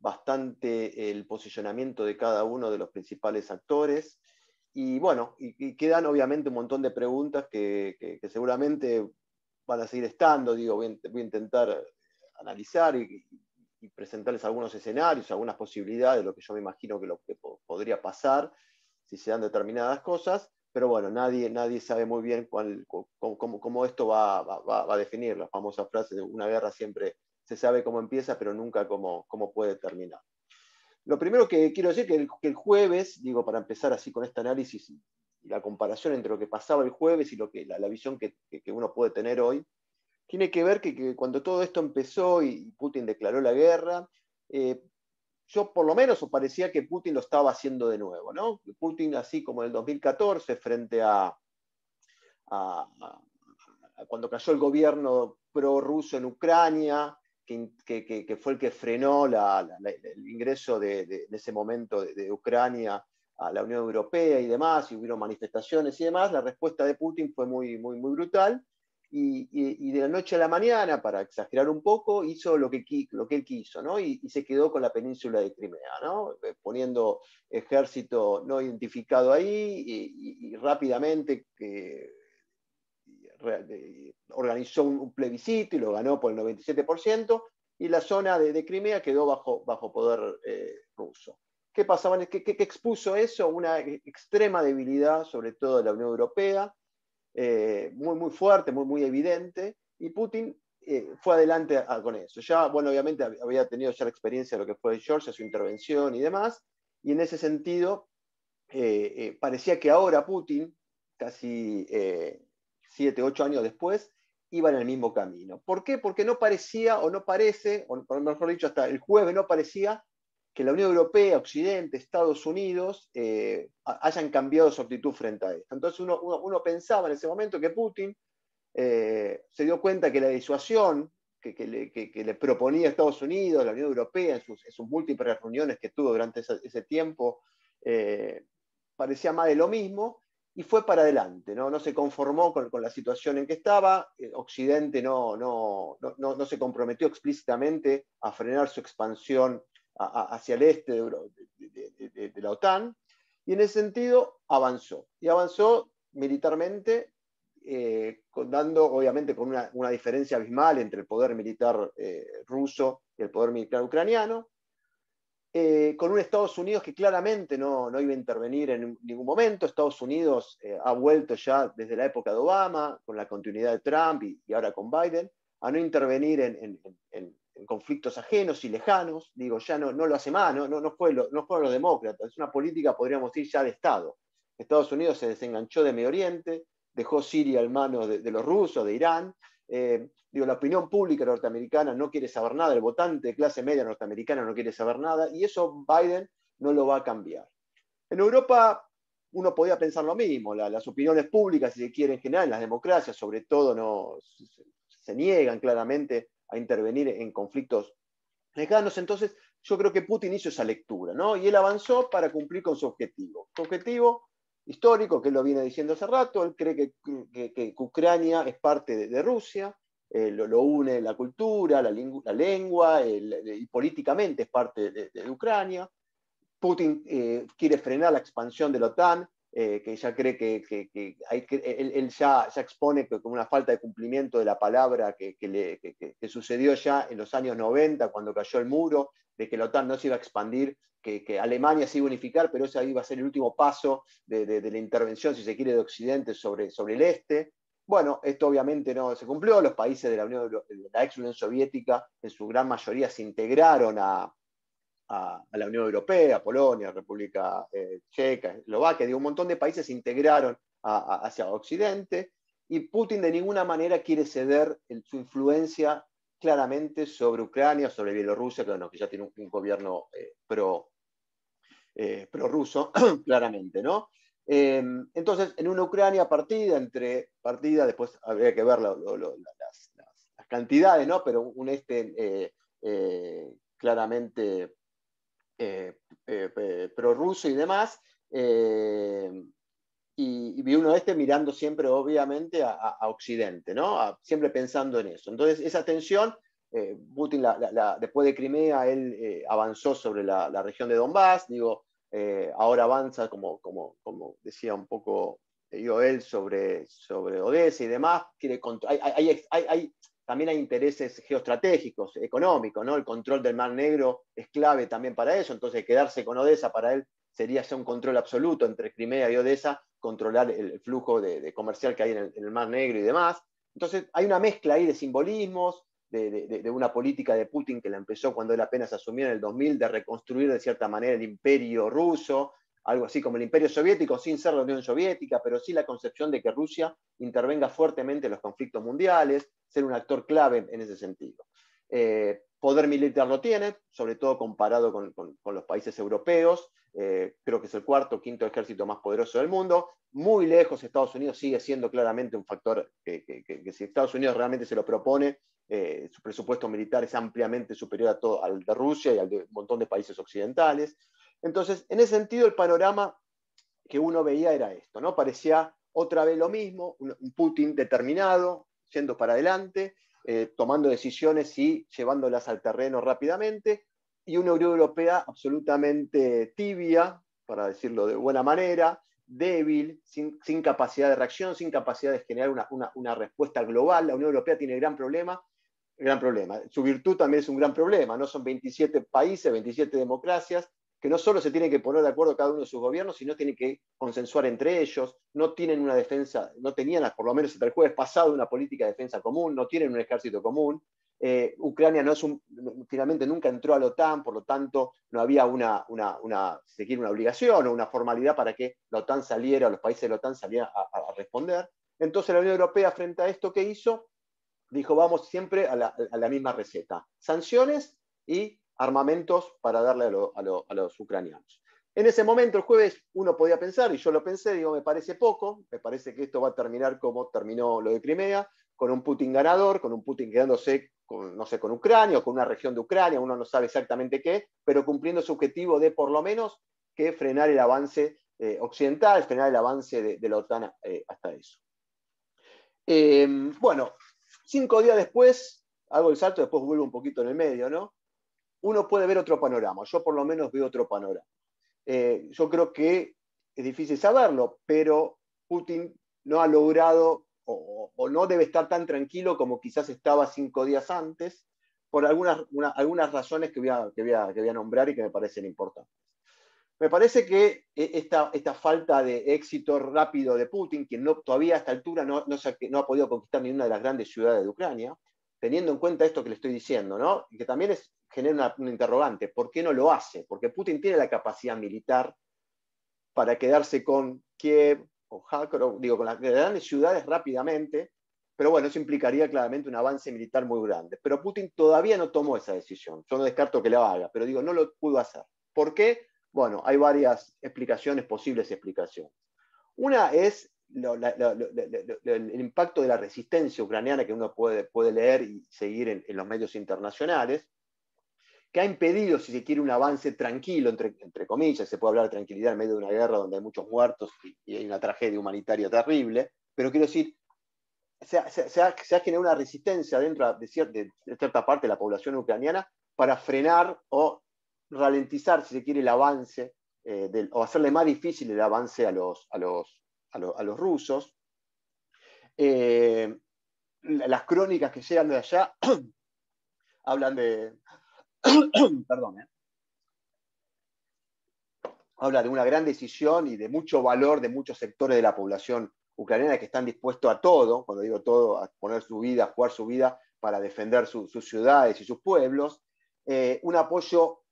bastante el posicionamiento de cada uno de los principales actores y bueno, y, quedan obviamente un montón de preguntas que, seguramente van a seguir estando, digo, voy a, intentar analizar y, presentarles algunos escenarios, algunas posibilidades de lo que yo me imagino que lo que podría pasar si se dan determinadas cosas, pero bueno, nadie, nadie sabe muy bien cuál, cómo, esto va, a definir la famosa frase de una guerra siempre se sabe cómo empieza, pero nunca cómo puede terminar. Lo primero que quiero decir que que el jueves, digo, para empezar así con este análisis y, la comparación entre lo que pasaba el jueves y lo que, la, visión que, uno puede tener hoy, tiene que ver que, cuando todo esto empezó y Putin declaró la guerra, eh, yo por lo menos parecía que Putin lo estaba haciendo de nuevo, ¿no? Putin, así como en el 2014, frente a cuando cayó el gobierno prorruso en Ucrania, que, fue el que frenó el ingreso de, en ese momento de, Ucrania a la Unión Europea y demás, y hubieron manifestaciones y demás, la respuesta de Putin fue muy, muy, muy brutal, y, de la noche a la mañana, para exagerar un poco, hizo lo que, lo que él quiso, ¿no? y, y, se quedó con la península de Crimea, ¿no? Eh, poniendo ejército no identificado ahí y, rápidamente... que organizó un, plebiscito y lo ganó por el 97%, y la zona de, Crimea quedó bajo, bajo poder eh, ruso. ¿Qué pasaba? ¿Qué, expuso eso? Una e, extrema debilidad, sobre todo de la Unión Europea, eh, muy, muy fuerte, muy, muy evidente, y Putin eh, fue adelante con eso. Ya, bueno, obviamente había tenido ya la experiencia de lo que fue Georgia, su intervención y demás, y en ese sentido parecía que ahora Putin, casi siete, ocho años después, iban en el mismo camino. ¿Por qué? Porque no parecía, o no parece, o mejor dicho, hasta el jueves no parecía que la Unión Europea, Occidente, Estados Unidos eh, hayan cambiado su actitud frente a esto. Entonces uno, pensaba en ese momento que Putin eh, se dio cuenta que la disuasión que, le, proponía Estados Unidos, la Unión Europea, en sus, múltiples reuniones que tuvo durante ese, tiempo, eh, parecía más de lo mismo y fue para adelante, no, no se conformó con, la situación en que estaba, eh, Occidente no, no, no se comprometió explícitamente a frenar su expansión hacia el este de, la OTAN, y en ese sentido avanzó, y avanzó militarmente, eh, dando obviamente con una, una, diferencia abismal entre el poder militar eh, ruso y el poder militar ucraniano, eh, con un Estados Unidos que claramente no, iba a intervenir en ningún momento. Estados Unidos eh, ha vuelto ya desde la época de Obama, con la continuidad de Trump y, ahora con Biden, a no intervenir en, conflictos ajenos y lejanos. Digo, ya no, no lo hace más, no, no, no fue lo, no fueron los demócratas. Es una política, podríamos decir, ya de Estado. Estados Unidos se desenganchó de Medio Oriente, dejó Siria en manos de los rusos, de Irán, eh, digo, la opinión pública norteamericana no quiere saber nada, el votante de clase media norteamericana no quiere saber nada, y eso Biden no lo va a cambiar. En Europa uno podía pensar lo mismo, las opiniones públicas, si se quiere, en las democracias sobre todo no, se, niegan claramente a intervenir en conflictos lejanos, entonces yo creo que Putin hizo esa lectura, ¿no? Y él avanzó para cumplir con su objetivo. Su objetivo histórico, que él lo viene diciendo hace rato, él cree que, que, Ucrania es parte de, Rusia, eh, lo, une la cultura, la, lengua, y políticamente es parte de, Ucrania. Putin eh, quiere frenar la expansión de la OTAN, eh, que ya cree que, que, hay que él, ya, ya, expone como una falta de cumplimiento de la palabra que, le, sucedió ya en los años 90, cuando cayó el muro, de que la OTAN no se iba a expandir que, Alemania se iba a unificar, pero ese ahí a ser el último paso de, la intervención, si se quiere, de Occidente sobre, el Este. Bueno, esto obviamente no se cumplió, los países de la, Unión, de la ex Unión Soviética en su gran mayoría se integraron a, la Unión Europea, Polonia, República eh, Checa, Eslovaquia, digo, un montón de países se integraron hacia Occidente y Putin de ninguna manera quiere ceder su influencia claramente sobre Ucrania, sobre Bielorrusia, que, bueno, que ya tiene un, gobierno eh, pro, eh, prorruso, claramente, ¿no? Em, entonces, en una Ucrania partida entre partida, después habría que ver las, cantidades, Pero un este eh, claramente prorruso y demás, y, vi uno este mirando siempre, obviamente, a, Occidente, ¿no? siempre pensando en eso. Entonces, esa tensión, eh, Putin, después de Crimea, él eh, avanzó sobre la, región de Donbass, digo, eh, ahora avanza, como, como, como decía un poco yo él, sobre, sobre Odessa y demás. Quiere hay, también hay intereses geoestratégicos, económicos, ¿no? El control del Mar Negro es clave también para eso, entonces quedarse con Odessa para él sería hacer un control absoluto entre Crimea y Odessa, controlar el flujo de, comercial que hay en el, Mar Negro y demás. Entonces hay una mezcla ahí de simbolismos, de, una política de Putin que la empezó cuando él apenas asumió en el 2000, de reconstruir de cierta manera el imperio ruso, algo así como el imperio soviético, sin ser la Unión Soviética, pero sí la concepción de que Rusia intervenga fuertemente en los conflictos mundiales, ser un actor clave en ese sentido. Eh, Poder militar lo tiene, sobre todo comparado con, los países europeos. Eh, creo que es el cuarto o quinto ejército más poderoso del mundo. Muy lejos Estados Unidos sigue siendo claramente un factor que, si Estados Unidos realmente se lo propone, eh, su presupuesto militar es ampliamente superior a al de Rusia y al de un montón de países occidentales. Entonces, en ese sentido, el panorama que uno veía era esto, ¿no? Parecía otra vez lo mismo, un, un Putin determinado, yendo para adelante, eh, tomando decisiones y llevándolas al terreno rápidamente, y una Unión Europea absolutamente tibia, para decirlo de buena manera, débil, sin, capacidad de reacción, sin capacidad de generar una, una, respuesta global. La Unión Europea tiene gran problema, gran problema. Su virtud también es un gran problema, ¿no? Son 27 países, 27 democracias, que no solo se tiene que poner de acuerdo cada uno de sus gobiernos, sino tiene que consensuar entre ellos, no tienen una defensa, no tenían, por lo menos hasta el jueves pasado, una política de defensa común, no tienen un ejército común, eh, Ucrania no es finalmente nunca entró a la OTAN, por lo tanto no había una, una, una obligación o una formalidad para que la OTAN saliera, los países de la OTAN salieran a, responder. Entonces la Unión Europea frente a esto, ¿qué hizo? Dijo, vamos siempre a la misma receta. Sanciones y armamentos para darle a, los ucranianos. En ese momento, el jueves, uno podía pensar, y yo lo pensé, digo, me parece poco, me parece que esto va a terminar como terminó lo de Crimea, con un Putin ganador, con un Putin quedándose, con, no sé, con Ucrania o con una región de Ucrania, uno no sabe exactamente qué, pero cumpliendo su objetivo de por lo menos que frenar el avance eh, occidental, frenar el avance de, la OTAN eh, hasta eso. Eh, bueno, cinco días después, hago el salto, después vuelvo un poquito en el medio, ¿no? uno puede ver otro panorama. Yo por lo menos veo otro panorama. Eh, yo creo que es difícil saberlo, pero Putin no ha logrado o, no debe estar tan tranquilo como quizás estaba cinco días antes, por algunas, algunas razones que voy, a, nombrar y que me parecen importantes. Me parece que eh, esta, esta falta de éxito rápido de Putin, quien todavía a esta altura no, no ha podido conquistar ninguna de las grandes ciudades de Ucrania, teniendo en cuenta esto que le estoy diciendo, ¿no? Y que también es, genera un interrogante, ¿por qué no lo hace? Porque Putin tiene la capacidad militar para quedarse con Kiev o digo, con las grandes ciudades rápidamente, pero bueno, eso implicaría claramente un avance militar muy grande. Pero Putin todavía no tomó esa decisión. Yo no descarto que la haga, pero digo, no lo pudo hacer. ¿Por qué? Bueno, hay varias explicaciones, posibles explicaciones. Una es el impacto de la resistencia ucraniana que uno puede, leer y seguir en, los medios internacionales, que ha impedido, si se quiere, un avance tranquilo, entre, comillas, se puede hablar de tranquilidad en medio de una guerra donde hay muchos muertos y, hay una tragedia humanitaria terrible, pero quiero decir, se, ha, generado una resistencia dentro de, cierta parte de la población ucraniana para frenar o ralentizar, si se quiere, el avance eh, o hacerle más difícil el avance a los, a, los rusos. Eh, las crónicas que llegan de allá hablan de. perdón, eh. habla de una gran decisión y de mucho valor de muchos sectores de la población ucraniana que están dispuestos a todo, cuando digo todo, a poner su vida, a jugar su vida para defender sus ciudades y sus pueblos. Eh, un apoyo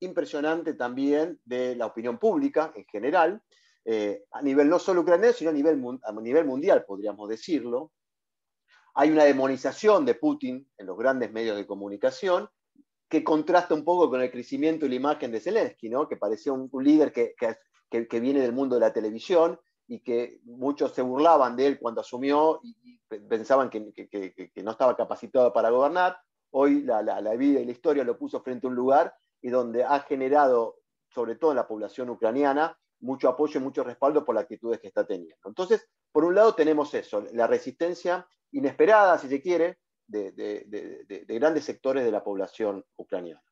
impresionante también de la opinión pública en general eh, a nivel no solo ucraniano, sino a nivel, a nivel mundial, podríamos decirlo. Hay una demonización de Putin en los grandes medios de comunicación que contrasta un poco con el crecimiento y la imagen de Zelensky, ¿no? que parecía un, líder que, que, que, viene del mundo de la televisión y que muchos se burlaban de él cuando asumió y, pensaban que, que, no estaba capacitado para gobernar. Hoy la, la, la vida y la historia lo puso frente a un lugar y donde ha generado, sobre todo en la población ucraniana, mucho apoyo y mucho respaldo por las actitudes que está teniendo. Entonces, por un lado tenemos eso, la resistencia inesperada, si se quiere, de, grandes sectores de la población ucraniana.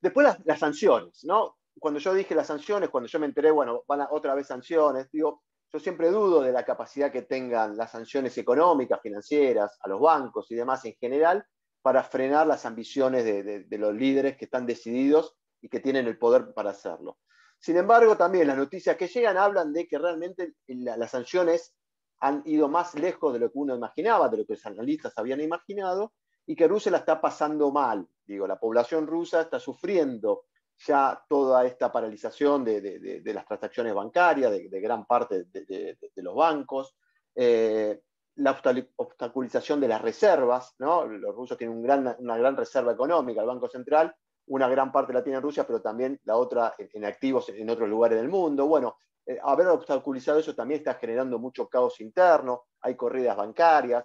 Después las, sanciones, ¿no? Cuando yo dije las sanciones, cuando yo me enteré, bueno, van a otra vez sanciones, digo, yo siempre dudo de la capacidad que tengan las sanciones económicas, financieras, a los bancos y demás en general, para frenar las ambiciones de, los líderes que están decididos y que tienen el poder para hacerlo. Sin embargo, también las noticias que llegan hablan de que realmente las sanciones han ido más lejos de lo que uno imaginaba, de lo que los analistas habían imaginado, y que Rusia la está pasando mal. Digo, la población rusa está sufriendo ya toda esta paralización de, las transacciones bancarias, de, gran parte de, los bancos, eh, la obstaculización de las reservas, los rusos tienen una gran reserva económica, el Banco Central una gran parte la tiene en Rusia, pero también la otra en, activos en otros lugares del mundo. Bueno, eh, haber obstaculizado eso también está generando mucho caos interno, hay corridas bancarias,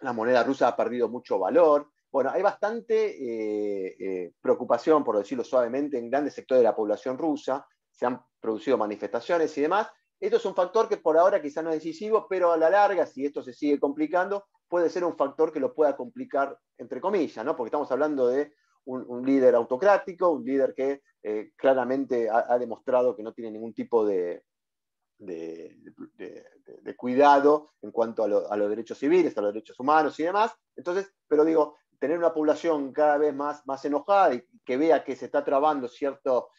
la moneda rusa ha perdido mucho valor. Bueno, hay bastante eh, eh, preocupación, por decirlo suavemente, en grandes sectores de la población rusa, se han producido manifestaciones y demás. Esto es un factor que por ahora quizá no es decisivo, pero a la larga, si esto se sigue complicando, puede ser un factor que lo pueda complicar, entre comillas, ¿no? porque estamos hablando de un, líder autocrático, un líder que eh, claramente ha, demostrado que no tiene ningún tipo de, de, cuidado en cuanto a, los derechos civiles, a los derechos humanos y demás. Entonces, pero digo, tener una población cada vez más, más enojada y que vea que se está trabando cierto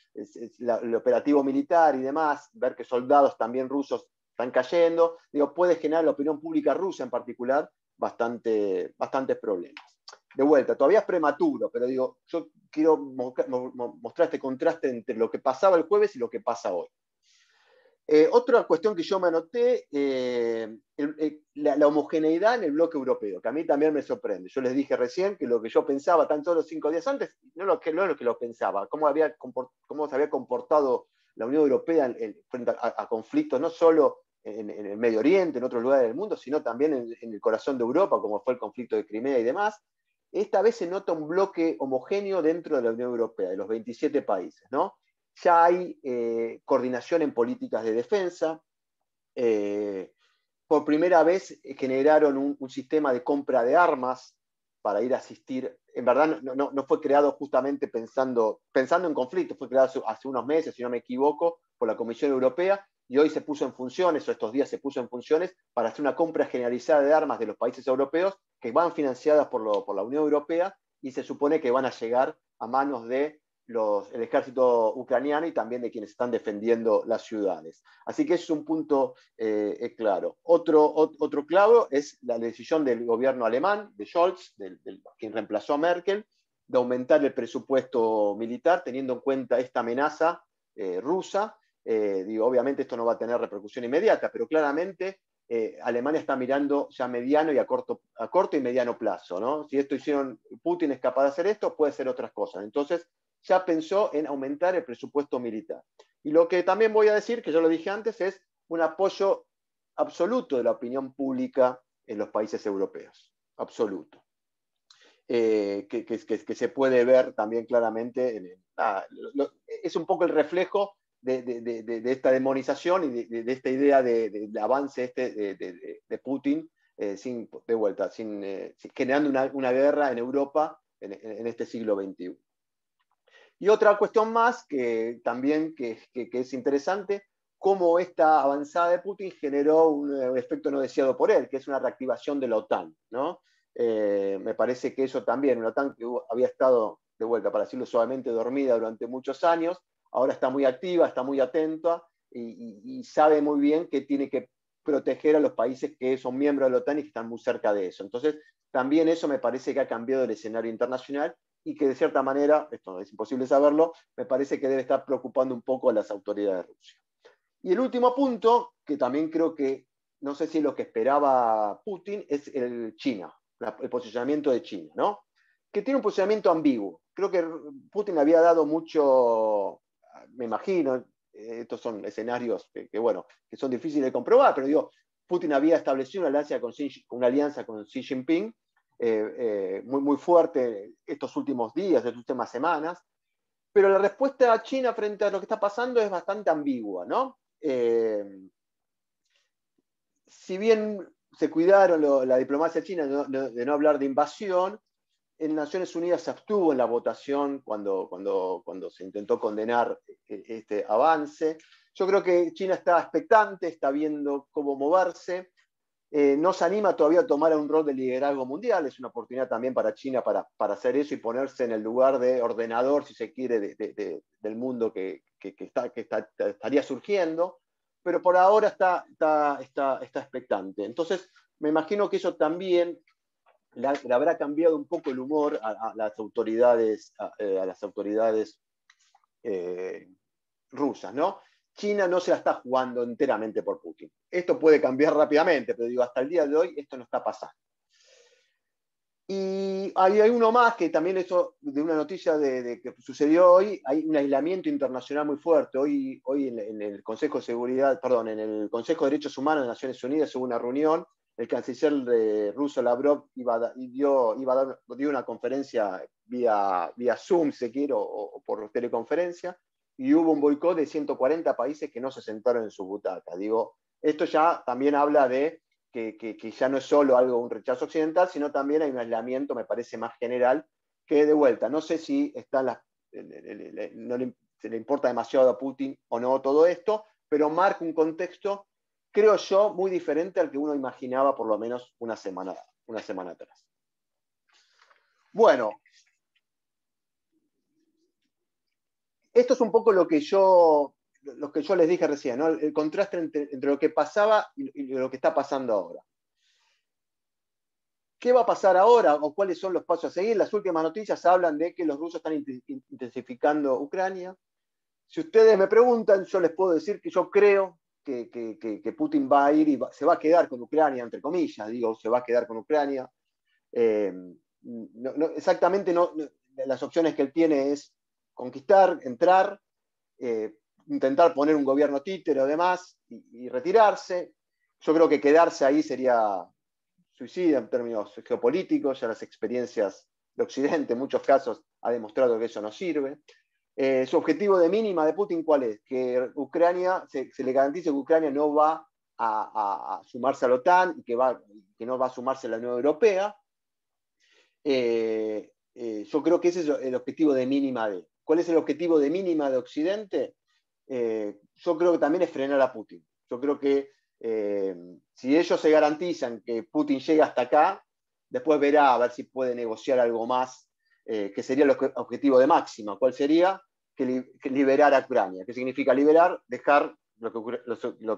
el operativo militar y demás, ver que soldados también rusos están cayendo, digo, puede generar la opinión pública rusa en particular bastante, bastantes problemas. De vuelta, todavía es prematuro, pero digo, yo quiero mostrar este contraste entre lo que pasaba el jueves y lo que pasa hoy. Eh, otra cuestión que yo me anoté, eh, eh, la, homogeneidad en el bloque europeo, que a mí también me sorprende. Yo les dije recién que lo que yo pensaba tan solo cinco días antes, no lo que, no lo, que lo pensaba, cómo, había, cómo se había comportado la Unión Europea frente a, conflictos no solo en, el Medio Oriente, en otros lugares del mundo, sino también en, el corazón de Europa, como fue el conflicto de Crimea y demás, esta vez se nota un bloque homogéneo dentro de la Unión Europea, de los 27 países. Ya hay eh, coordinación en políticas de defensa. Eh, por primera vez generaron un, sistema de compra de armas para ir a asistir. En verdad no, fue creado justamente pensando, pensando en conflicto, fue creado hace, unos meses, si no me equivoco, por la Comisión Europea, y hoy se puso en funciones, o estos días se puso en funciones, para hacer una compra generalizada de armas de los países europeos que van financiadas por, la Unión Europea y se supone que van a llegar a manos de el ejército ucraniano y también de quienes están defendiendo las ciudades. Así que ese es un punto eh, claro. Otro, otro clavo es la decisión del gobierno alemán, de Scholz, del, quien reemplazó a Merkel, de aumentar el presupuesto militar teniendo en cuenta esta amenaza eh, rusa eh, digo, obviamente esto no va a tener repercusión inmediata, pero claramente eh, Alemania está mirando ya mediano y a corto, a corto y mediano plazo. Si esto hicieron, Putin es capaz de hacer esto, puede ser otras cosas. Entonces ya pensó en aumentar el presupuesto militar. Y lo que también voy a decir, que yo lo dije antes, es un apoyo absoluto de la opinión pública en los países europeos. Absoluto. Eh, que, se puede ver también claramente. Ah, es un poco el reflejo de, esta demonización y de, esta idea de avance este de, Putin, eh, de vuelta, sin, eh, generando una, guerra en Europa en, este siglo XXI. Y otra cuestión más que también es interesante, cómo esta avanzada de Putin generó eh, un, efecto no deseado por él, que es una reactivación de la OTAN. me parece que eso también, una OTAN que había estado, de vuelta, para decirlo suavemente, dormida durante muchos años, ahora está muy activa, está muy atenta y, sabe muy bien que tiene que proteger a los países que son miembros de la OTAN y que están muy cerca de eso. Entonces, también eso me parece que ha cambiado el escenario internacional y que de cierta manera, esto es imposible saberlo, me parece que debe estar preocupando un poco a las autoridades de Rusia. Y el último punto, que también creo que, no sé si es lo que esperaba Putin, es el China, el posicionamiento de China, ¿no? Que tiene un posicionamiento ambiguo. Creo que Putin había dado mucho, me imagino, eh, estos son escenarios que, bueno, que son difíciles de comprobar, pero digo, Putin había establecido una alianza con, Xi, alianza con Jinping eh, eh, muy, muy fuerte estos últimos días, estas últimas semanas, pero la respuesta a China frente a lo que está pasando es bastante ambigua, ¿no? si bien se cuidaron la diplomacia china de no hablar de invasión, en Naciones Unidas se abstuvo en la votación cuando, cuando, cuando se intentó condenar eh, este avance. Yo creo que China está expectante, está viendo cómo moverse. Eh, no se anima todavía a tomar un rol de liderazgo mundial. Es una oportunidad también para China para, para hacer eso y ponerse en el lugar de ordenador, si se quiere, del mundo que, que, que, está, que está, estaría surgiendo. Pero por ahora está, está, está, está expectante. Entonces, me imagino que eso también le, habrá cambiado un poco el humor a, las autoridades, a, eh, las autoridades eh, rusas, ¿no? China no se la está jugando enteramente por Putin. Esto puede cambiar rápidamente, pero digo, hasta el día de hoy esto no está pasando. Y hay, hay uno más que también eso de una noticia de, que sucedió hoy, hay un aislamiento internacional muy fuerte. Hoy, hoy en, el Consejo de Seguridad, perdón, en el Consejo de Derechos Humanos de Naciones Unidas hubo una reunión el canciller de ruso Lavrov iba dio, iba a dar, una conferencia vía, vía Zoom, si quiero, o, por teleconferencia, y hubo un boicot de 140 países que no se sentaron en su butaca. Digo, esto ya también habla de que, ya no es solo algo, un rechazo occidental, sino también hay un aislamiento, me parece, más general, que de vuelta, no sé si le importa demasiado a Putin o no todo esto, pero marca un contexto creo yo, muy diferente al que uno imaginaba por lo menos una semana, una semana atrás. Bueno, esto es un poco lo que yo, lo que yo les dije recién, el contraste entre, entre, lo que pasaba y lo que está pasando ahora. ¿Qué va a pasar ahora o cuáles son los pasos a seguir? Las últimas noticias hablan de que los rusos están intensificando Ucrania. Si ustedes me preguntan, yo les puedo decir que yo creo que, Putin va a ir y se va a quedar con Ucrania, entre comillas, digo, se va a quedar con Ucrania. Eh, exactamente no, las opciones que él tiene es conquistar, entrar, eh, intentar poner un gobierno títere o demás y, retirarse. Yo creo que quedarse ahí sería suicida en términos geopolíticos, ya las experiencias de Occidente en muchos casos ha demostrado que eso no sirve. Eh, su objetivo de mínima de Putin, ¿cuál es? Que Ucrania, se, le garantice que Ucrania no va a, sumarse a la OTAN y que, va, que no va a sumarse a la Unión Europea. Eh, eh, yo creo que ese es el objetivo de mínima de. ¿Cuál es el objetivo de mínima de Occidente? yo creo que también es frenar a Putin. Yo creo que si ellos se garantizan que Putin llega hasta acá, después verá a ver si puede negociar algo más que sería el objetivo de máxima. ¿Cuál sería? que, liberar a Ucrania, ¿Qué significa liberar, dejar lo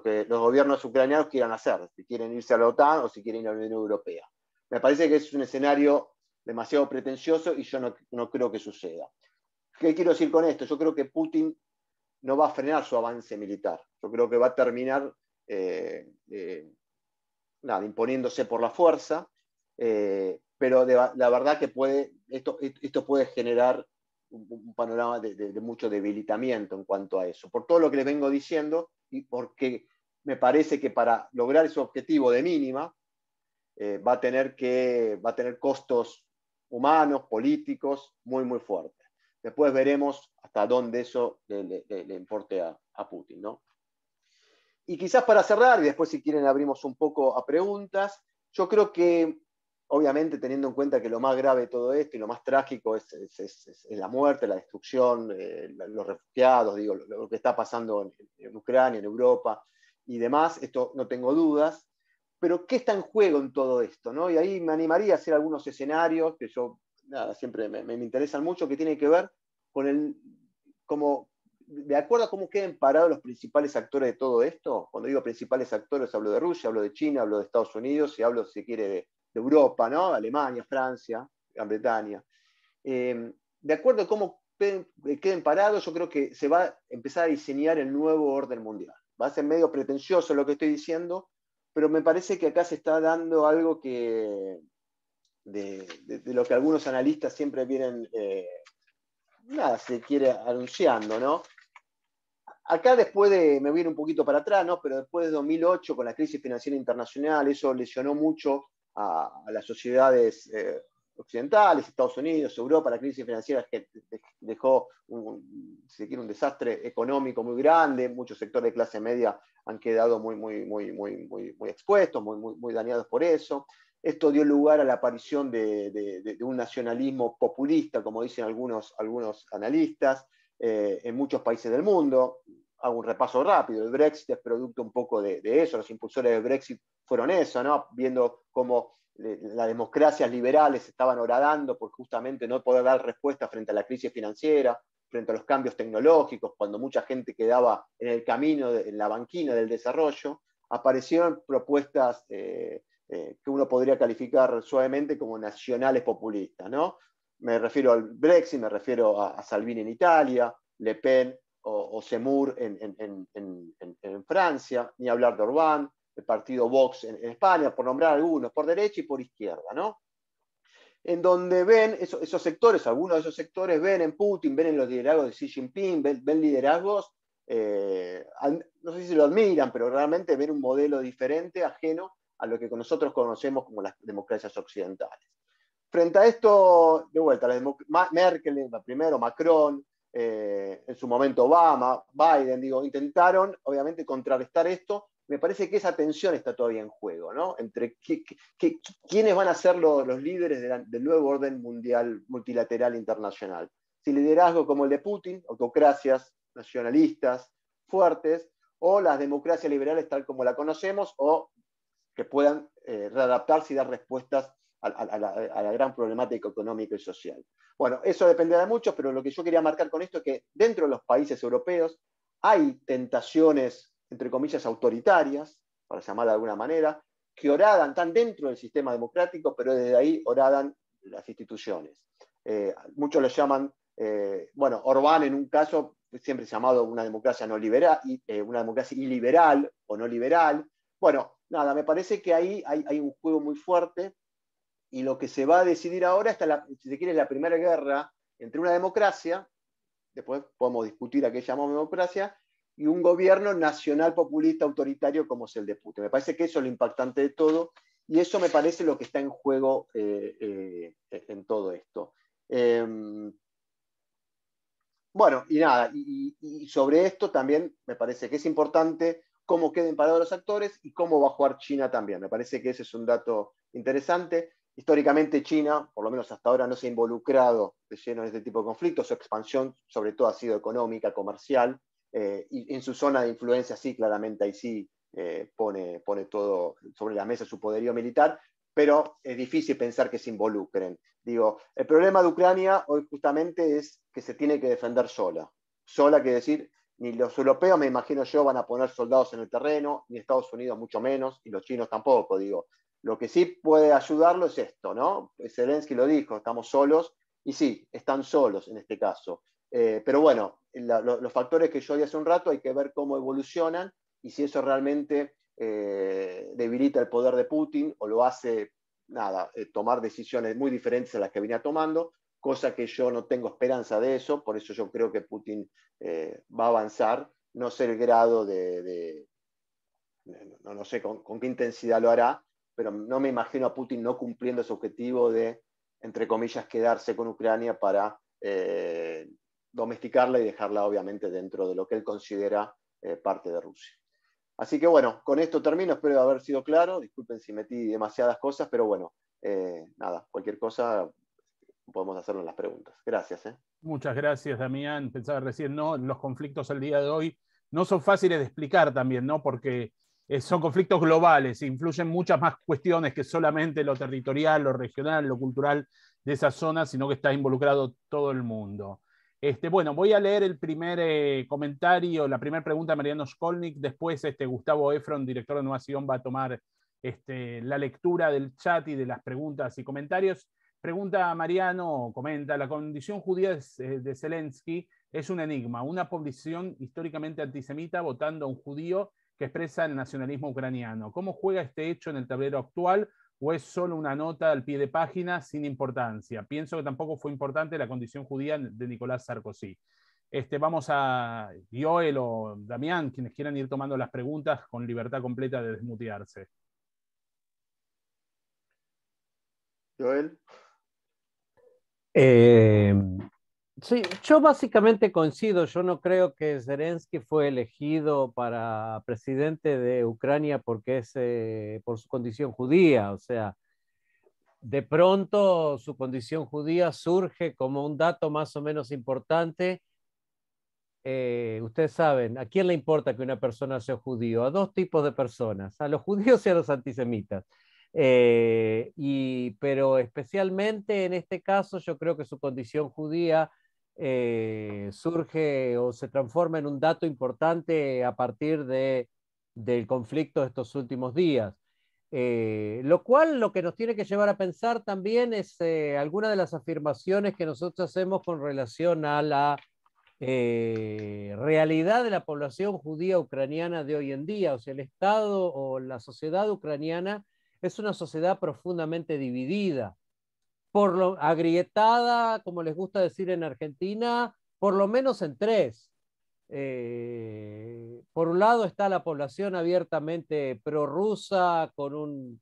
que los, gobiernos ucranianos quieran hacer, si quieren irse a la OTAN o si quieren ir a la Unión Europea. Me parece que es un escenario demasiado pretencioso y yo no, creo que suceda. ¿Qué quiero decir con esto? Yo creo que Putin no va a frenar su avance militar. Yo creo que va a terminar eh, eh, nada, imponiéndose por la fuerza, eh, pero la verdad que puede, esto, esto puede generar un, panorama de, mucho debilitamiento en cuanto a eso, por todo lo que les vengo diciendo y porque me parece que para lograr ese objetivo de mínima eh, va, a tener que, va a tener costos humanos, políticos, muy, muy fuertes. Después veremos hasta dónde eso le, importe a, a, Putin. ¿no? Y quizás para cerrar, y después si quieren abrimos un poco a preguntas, yo creo que obviamente teniendo en cuenta que lo más grave de todo esto y lo más trágico es, la muerte, la destrucción, eh, los refugiados, digo, lo, que está pasando en, Ucrania, en Europa y demás, esto no tengo dudas, pero ¿qué está en juego en todo esto? ¿no? Y ahí me animaría a hacer algunos escenarios que yo, nada, siempre me, interesan mucho, que tienen que ver con el, como, de acuerdo a cómo queden parados los principales actores de todo esto, cuando digo principales actores hablo de Rusia, hablo de China, hablo de Estados Unidos y hablo, si quiere, de Europa, ¿no? Alemania, Francia, Gran Bretaña. Eh, de acuerdo a cómo eh, queden parados, yo creo que se va a empezar a diseñar el nuevo orden mundial. Va a ser medio pretencioso lo que estoy diciendo, pero me parece que acá se está dando algo que de, lo que algunos analistas siempre vienen, eh, nada, se quiere anunciando, ¿no? Acá después de, me viene un poquito para atrás, ¿no? Pero después de 2008, con la crisis financiera internacional, eso lesionó mucho a, las sociedades eh, occidentales, Estados Unidos, Europa, la crisis financiera que dejó, un, un desastre económico muy grande, muchos sectores de clase media han quedado muy, muy, muy, muy, muy, expuestos, muy, muy, muy dañados por eso. Esto dio lugar a la aparición de, un nacionalismo populista, como dicen algunos, algunos analistas, eh, en muchos países del mundo hago un repaso rápido. El Brexit es producto un poco de, eso. Los impulsores del Brexit fueron eso, ¿no? Viendo cómo eh, las democracias liberales estaban horadando por justamente no poder dar respuesta frente a la crisis financiera, frente a los cambios tecnológicos, cuando mucha gente quedaba en el camino, en la banquina del desarrollo, aparecieron propuestas eh, eh, que uno podría calificar suavemente como nacionales populistas. ¿no? Me refiero al Brexit, me refiero a Salvini en Italia, Le Pen o, Semur en, Francia, ni hablar de Orbán, el partido Vox en, España, por nombrar algunos, por derecha y por izquierda, ¿no? En donde ven esos, sectores, algunos de esos sectores ven en Putin, ven en los liderazgos de Xi Jinping, ven, liderazgos, eh, no sé si lo admiran, pero realmente ven un modelo diferente, ajeno a lo que nosotros conocemos como las democracias occidentales. Frente a esto, de vuelta, Merkel, primero Macron, eh, en su momento Obama, Biden, digo, intentaron obviamente contrarrestar esto. Me parece que esa tensión está todavía en juego, ¿no? Entre quiénes van a ser los, líderes del nuevo orden mundial multilateral internacional. Si liderazgo como el de Putin, autocracias nacionalistas fuertes, o las democracias liberales tal como la conocemos, o que puedan eh, readaptarse y dar respuestas a, la, gran problemática económica y social. Bueno, eso dependerá de muchos, pero lo que yo quería marcar con esto es que dentro de los países europeos hay tentaciones, entre comillas, autoritarias, para llamarla de alguna manera, que oradan, están dentro del sistema democrático, pero desde ahí oradan las instituciones. Eh, muchos lo llaman, eh, bueno, Orbán en un caso siempre llamado una democracia no liberal, eh, una democracia iliberal o no liberal. Bueno, nada, me parece que ahí hay un juego muy fuerte y lo que se va a decidir ahora, está la, si se quiere, la primera guerra entre una democracia, después podemos discutir a qué llamamos democracia, y un gobierno nacional populista autoritario como es el de Putin. Me parece que eso es lo impactante de todo, y eso me parece lo que está en juego eh, eh, en todo esto. Em, bueno, y nada, y, sobre esto también me parece que es importante cómo queden parados los actores y cómo va a jugar China también. Me parece que ese es un dato interesante. Históricamente China, por lo menos hasta ahora, no se ha involucrado de lleno en este tipo de conflictos. Su expansión, sobre todo, ha sido económica, comercial, eh, y en su zona de influencia sí, claramente ahí sí eh, pone, pone todo sobre la mesa su poderío militar, pero es difícil pensar que se involucren. Digo, el problema de Ucrania hoy justamente es que se tiene que defender sola. Sola que decir, ni los europeos, me imagino yo, van a poner soldados en el terreno, ni Estados Unidos mucho menos, y los chinos tampoco, digo. Lo que sí puede ayudarlo es esto, ¿no? Zelensky lo dijo, estamos solos, y sí, están solos en este caso. Eh, pero bueno, los factores que yo di hace un rato hay que ver cómo evolucionan y si eso realmente eh, debilita el poder de Putin o lo hace, nada, eh, tomar decisiones muy diferentes a las que venía tomando, cosa que yo no tengo esperanza de eso, por eso yo creo que Putin va a avanzar, no sé el grado de, no, sé con qué intensidad lo hará, pero no me imagino a Putin no cumpliendo su objetivo de, entre comillas, quedarse con Ucrania para eh, domesticarla y dejarla obviamente dentro de lo que él considera eh, parte de Rusia. Así que bueno, con esto termino, espero haber sido claro, disculpen si metí demasiadas cosas, pero bueno, eh, nada, cualquier cosa podemos hacerlo en las preguntas. Gracias. Muchas gracias, Damián. Pensaba recién, ¿no? Los conflictos al día de hoy no son fáciles de explicar también, ¿no? Porque eh, son conflictos globales, influyen muchas más cuestiones que solamente lo territorial, lo regional, lo cultural de esa zona, sino que está involucrado todo el mundo. Este, bueno, voy a leer el primer eh, comentario, la primera pregunta de Mariano Skolnik, después este, Gustavo Efron, director de Innovación, va a tomar este, la lectura del chat y de las preguntas y comentarios. Pregunta Mariano, comenta, la condición judía eh, de Zelensky es un enigma, una población históricamente antisemita votando a un judío que expresa el nacionalismo ucraniano. ¿Cómo juega este hecho en el tablero actual o es solo una nota al pie de página sin importancia? Pienso que tampoco fue importante la condición judía de Nicolás Sarkozy. Este, vamos a Joel o Damián, quienes quieran ir tomando las preguntas con libertad completa de desmutearse. Joel. Eh, Sí, yo básicamente coincido. Yo no creo que Zelensky fue elegido para presidente de Ucrania porque es eh, por su condición judía. O sea, de pronto su condición judía surge como un dato más o menos importante. Eh, ustedes saben, ¿a quién le importa que una persona sea judío? A dos tipos de personas, a los judíos y a los antisemitas. Eh, y, pero especialmente en este caso, yo creo que su condición judía eh, surge o se transforma en un dato importante a partir del conflicto de estos últimos días. Eh, lo cual lo que nos tiene que llevar a pensar también es eh, alguna de las afirmaciones que nosotros hacemos con relación a la realidad de la población judía ucraniana de hoy en día. O sea, el Estado o la sociedad ucraniana es una sociedad profundamente dividida por lo, agrietada, como les gusta decir en Argentina, por lo menos en tres. Eh, por un lado está la población abiertamente prorrusa, con un,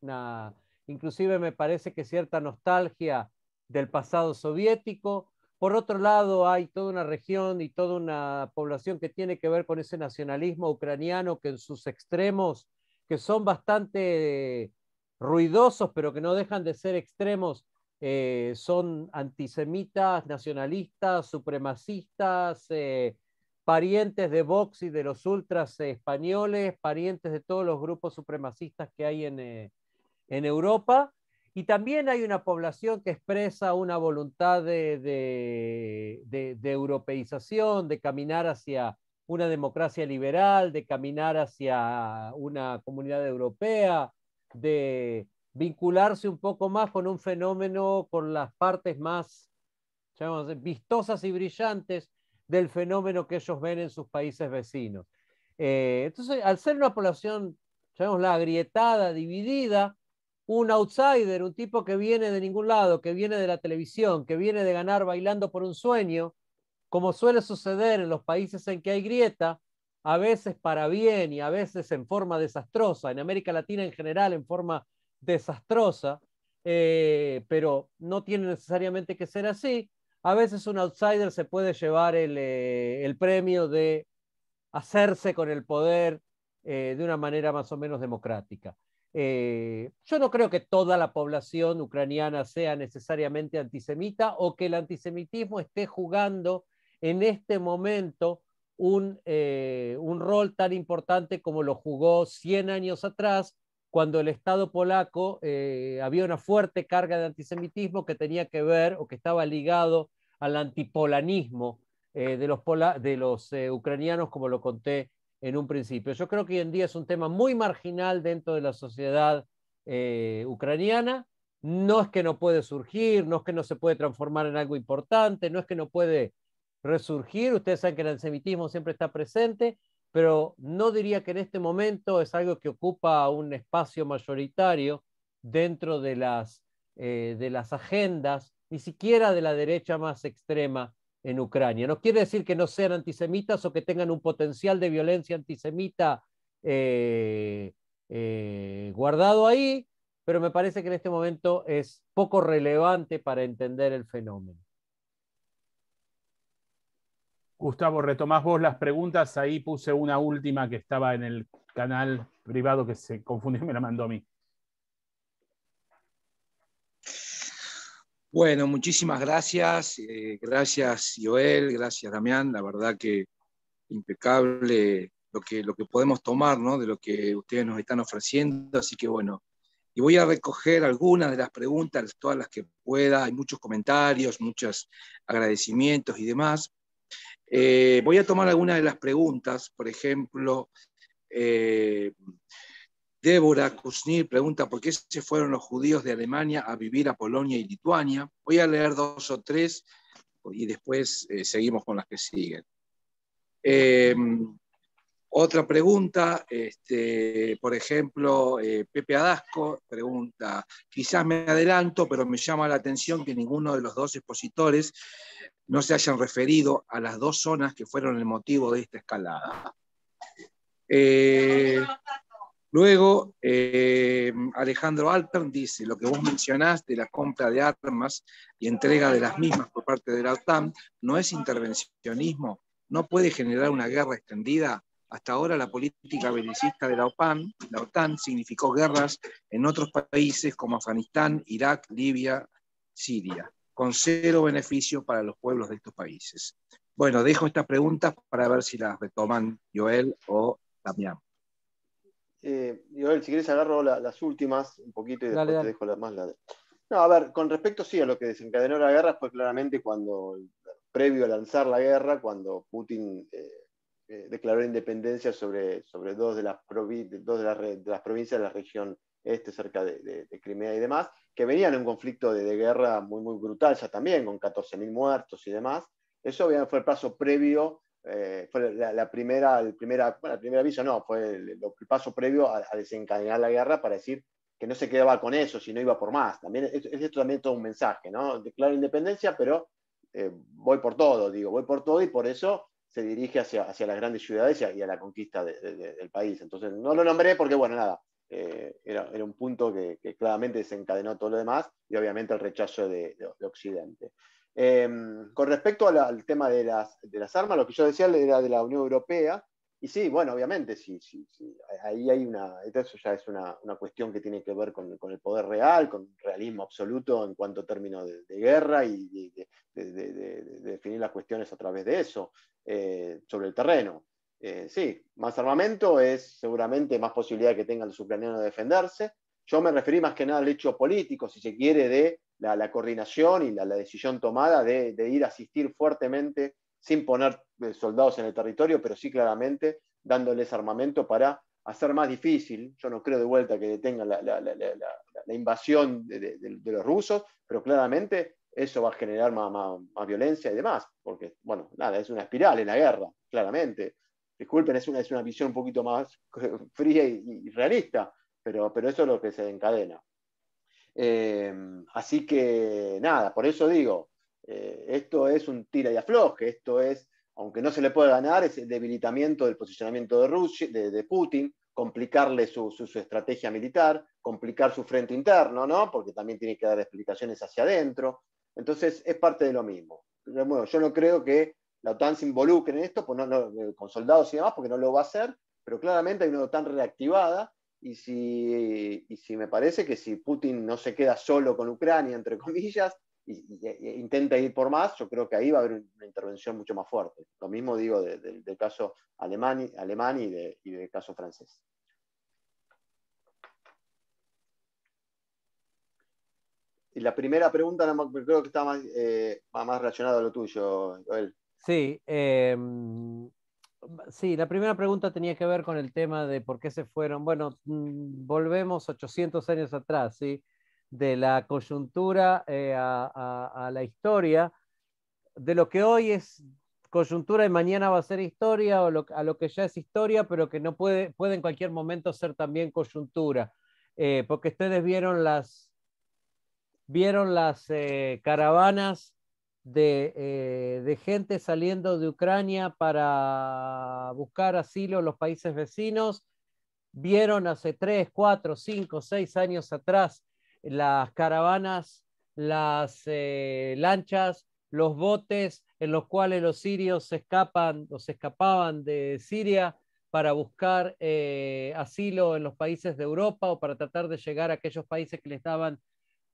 una, inclusive me parece que cierta nostalgia del pasado soviético. Por otro lado, hay toda una región y toda una población que tiene que ver con ese nacionalismo ucraniano que en sus extremos, que son bastante ruidosos, pero que no dejan de ser extremos, eh, son antisemitas, nacionalistas, supremacistas, eh, parientes de Vox y de los ultras españoles, parientes de todos los grupos supremacistas que hay en, eh, Europa. Y también hay una población que expresa una voluntad de europeización, de caminar hacia una democracia liberal, de caminar hacia una comunidad europea, de vincularse un poco más con un fenómeno, con las partes más vistosas y brillantes del fenómeno que ellos ven en sus países vecinos. Eh, entonces, al ser una población, la agrietada, dividida, un outsider, un tipo que viene de ningún lado, que viene de la televisión, que viene de ganar bailando por un sueño, como suele suceder en los países en que hay grieta, a veces para bien y a veces en forma desastrosa, en América Latina en general en forma desastrosa, eh, pero no tiene necesariamente que ser así. A veces un outsider se puede llevar el, eh, premio de hacerse con el poder eh, de una manera más o menos democrática. yo no creo que toda la población ucraniana sea necesariamente antisemita o que el antisemitismo esté jugando en este momento eh, un, rol tan importante como lo jugó 100 años atrás, cuando el Estado polaco eh, había una fuerte carga de antisemitismo que tenía que ver o que estaba ligado al antipolanismo eh, de los, de los ucranianos, como lo conté en un principio. Yo creo que hoy en día es un tema muy marginal dentro de la sociedad ucraniana. No es que no puede surgir, no es que no se puede transformar en algo importante, no es que no puede resurgir. Ustedes saben que el antisemitismo siempre está presente, pero no diría que en este momento es algo que ocupa un espacio mayoritario dentro de las, eh, de las agendas, ni siquiera de la derecha más extrema en Ucrania. No quiere decir que no sean antisemitas o que tengan un potencial de violencia antisemita eh, eh, guardado ahí, pero me parece que en este momento es poco relevante para entender el fenómeno. Gustavo, retomás vos las preguntas. Ahí puse una última que estaba en el canal privado que se confundió y me la mandó a mí. Bueno, muchísimas gracias. Eh, gracias, Joel. Gracias, Damián. La verdad que impecable lo que, lo que podemos tomar de lo que ustedes nos están ofreciendo. Así que bueno, y voy a recoger algunas de las preguntas, todas las que pueda. Hay muchos comentarios, muchos agradecimientos y demás. Eh, voy a tomar algunas de las preguntas, por ejemplo, eh, Débora Kuznir pregunta por qué se fueron los judíos de Alemania a vivir a Polonia y Lituania. Voy a leer dos o tres y después eh, seguimos con las que siguen. Otra pregunta, este, por ejemplo, eh, Pepe Adasco pregunta, quizás me adelanto, pero me llama la atención que ninguno de los dos expositores no se hayan referido a las dos zonas que fueron el motivo de esta escalada. Eh, luego, eh, Alejandro Alpern dice, lo que vos mencionaste, la compra de armas y entrega de las mismas por parte de la OTAN, ¿no es intervencionismo? ¿No puede generar una guerra extendida? Hasta ahora la política belicista de la OTAN, significó guerras en otros países como Afganistán, Irak, Libia, Siria, con cero beneficio para los pueblos de estos países. Bueno, dejo estas preguntas para ver si las retoman Joel o Damián. Eh, Joel, si quieres agarro las últimas un poquito y después te dejo las más. La... No, a ver, con respecto sí a lo que desencadenó la guerra pues claramente cuando, previo a lanzar la guerra, cuando Putin eh, eh, declaró independencia sobre, sobre dos, de las, de, las provincias de la región este, cerca de, Crimea y demás, que venían en un conflicto de, guerra muy, muy brutal ya también, con 14.000 muertos y demás. Eso fue el paso previo, eh, fue la, primera, el primera, bueno, primer aviso no, fue el, paso previo a, desencadenar la guerra para decir que no se quedaba con eso, sino iba por más. También, es, esto también todo un mensaje, ¿no? Declaro independencia, pero eh, voy por todo, digo, voy por todo y por eso se dirige hacia, hacia las grandes ciudades y a, la conquista del país. Entonces, no lo nombré porque, bueno, nada, eh, era, un punto que, claramente desencadenó todo lo demás y obviamente el rechazo de, Occidente. Em, con respecto al tema de las, de las armas, lo que yo decía era de la Unión Europea, y sí, bueno, obviamente, sí, ahí hay una, eso ya es una, cuestión que tiene que ver con, el poder real, con realismo absoluto en cuanto a términos de, guerra y de, definir las cuestiones a través de eso, eh, sobre el terreno. Eh, sí, más armamento es seguramente más posibilidad que tengan los ucranianos de defenderse. Yo me referí más que nada al hecho político, si se quiere, de la, coordinación y la, la decisión tomada de ir a asistir fuertemente sin poner eh, soldados en el territorio, pero sí claramente dándoles armamento para hacer más difícil, yo no creo de vuelta que detengan la, invasión de, los rusos, pero claramente eso va a generar más, violencia y demás, porque, bueno, nada, es una espiral en la guerra, claramente. Disculpen, es una, es una visión un poquito más fría y, realista, pero, pero eso es lo que se encadena. Eh, así que, nada, por eso digo, eh, esto es un tira y afloje, esto es, aunque no se le pueda ganar, es el debilitamiento del posicionamiento de, de, Putin, complicarle su, su, estrategia militar, complicar su frente interno, ¿no? Porque también tiene que dar explicaciones hacia adentro. Entonces, es parte de lo mismo. bueno, yo no creo que la OTAN se involucre en esto, pues eh, con soldados y demás, porque no lo va a hacer, pero claramente hay una OTAN reactivada y si, y si me parece que si Putin no se queda solo con Ucrania, entre comillas, e intenta ir por más, yo creo que ahí va a haber una intervención mucho más fuerte. Lo mismo digo del caso alemán, y, del caso francés. Y la primera pregunta creo que está más, eh, relacionada a lo tuyo, Joel. Sí, em, sí, la primera pregunta tenía que ver con el tema de por qué se fueron. Bueno, mm, volvemos 800 años atrás, ¿sí? de la coyuntura eh, a, la historia, de lo que hoy es coyuntura y mañana va a ser historia, o a lo que ya es historia, pero que no puede, en cualquier momento ser también coyuntura. Eh, porque ustedes vieron las, vieron las eh, caravanas de, de gente saliendo de Ucrania para buscar asilo en los países vecinos, vieron hace tres cuatro cinco seis años atrás las caravanas, las eh, lanchas, los botes en los cuales los sirios se escapan o se escapaban de Siria para buscar eh, asilo en los países de Europa o para tratar de llegar a aquellos países que les daban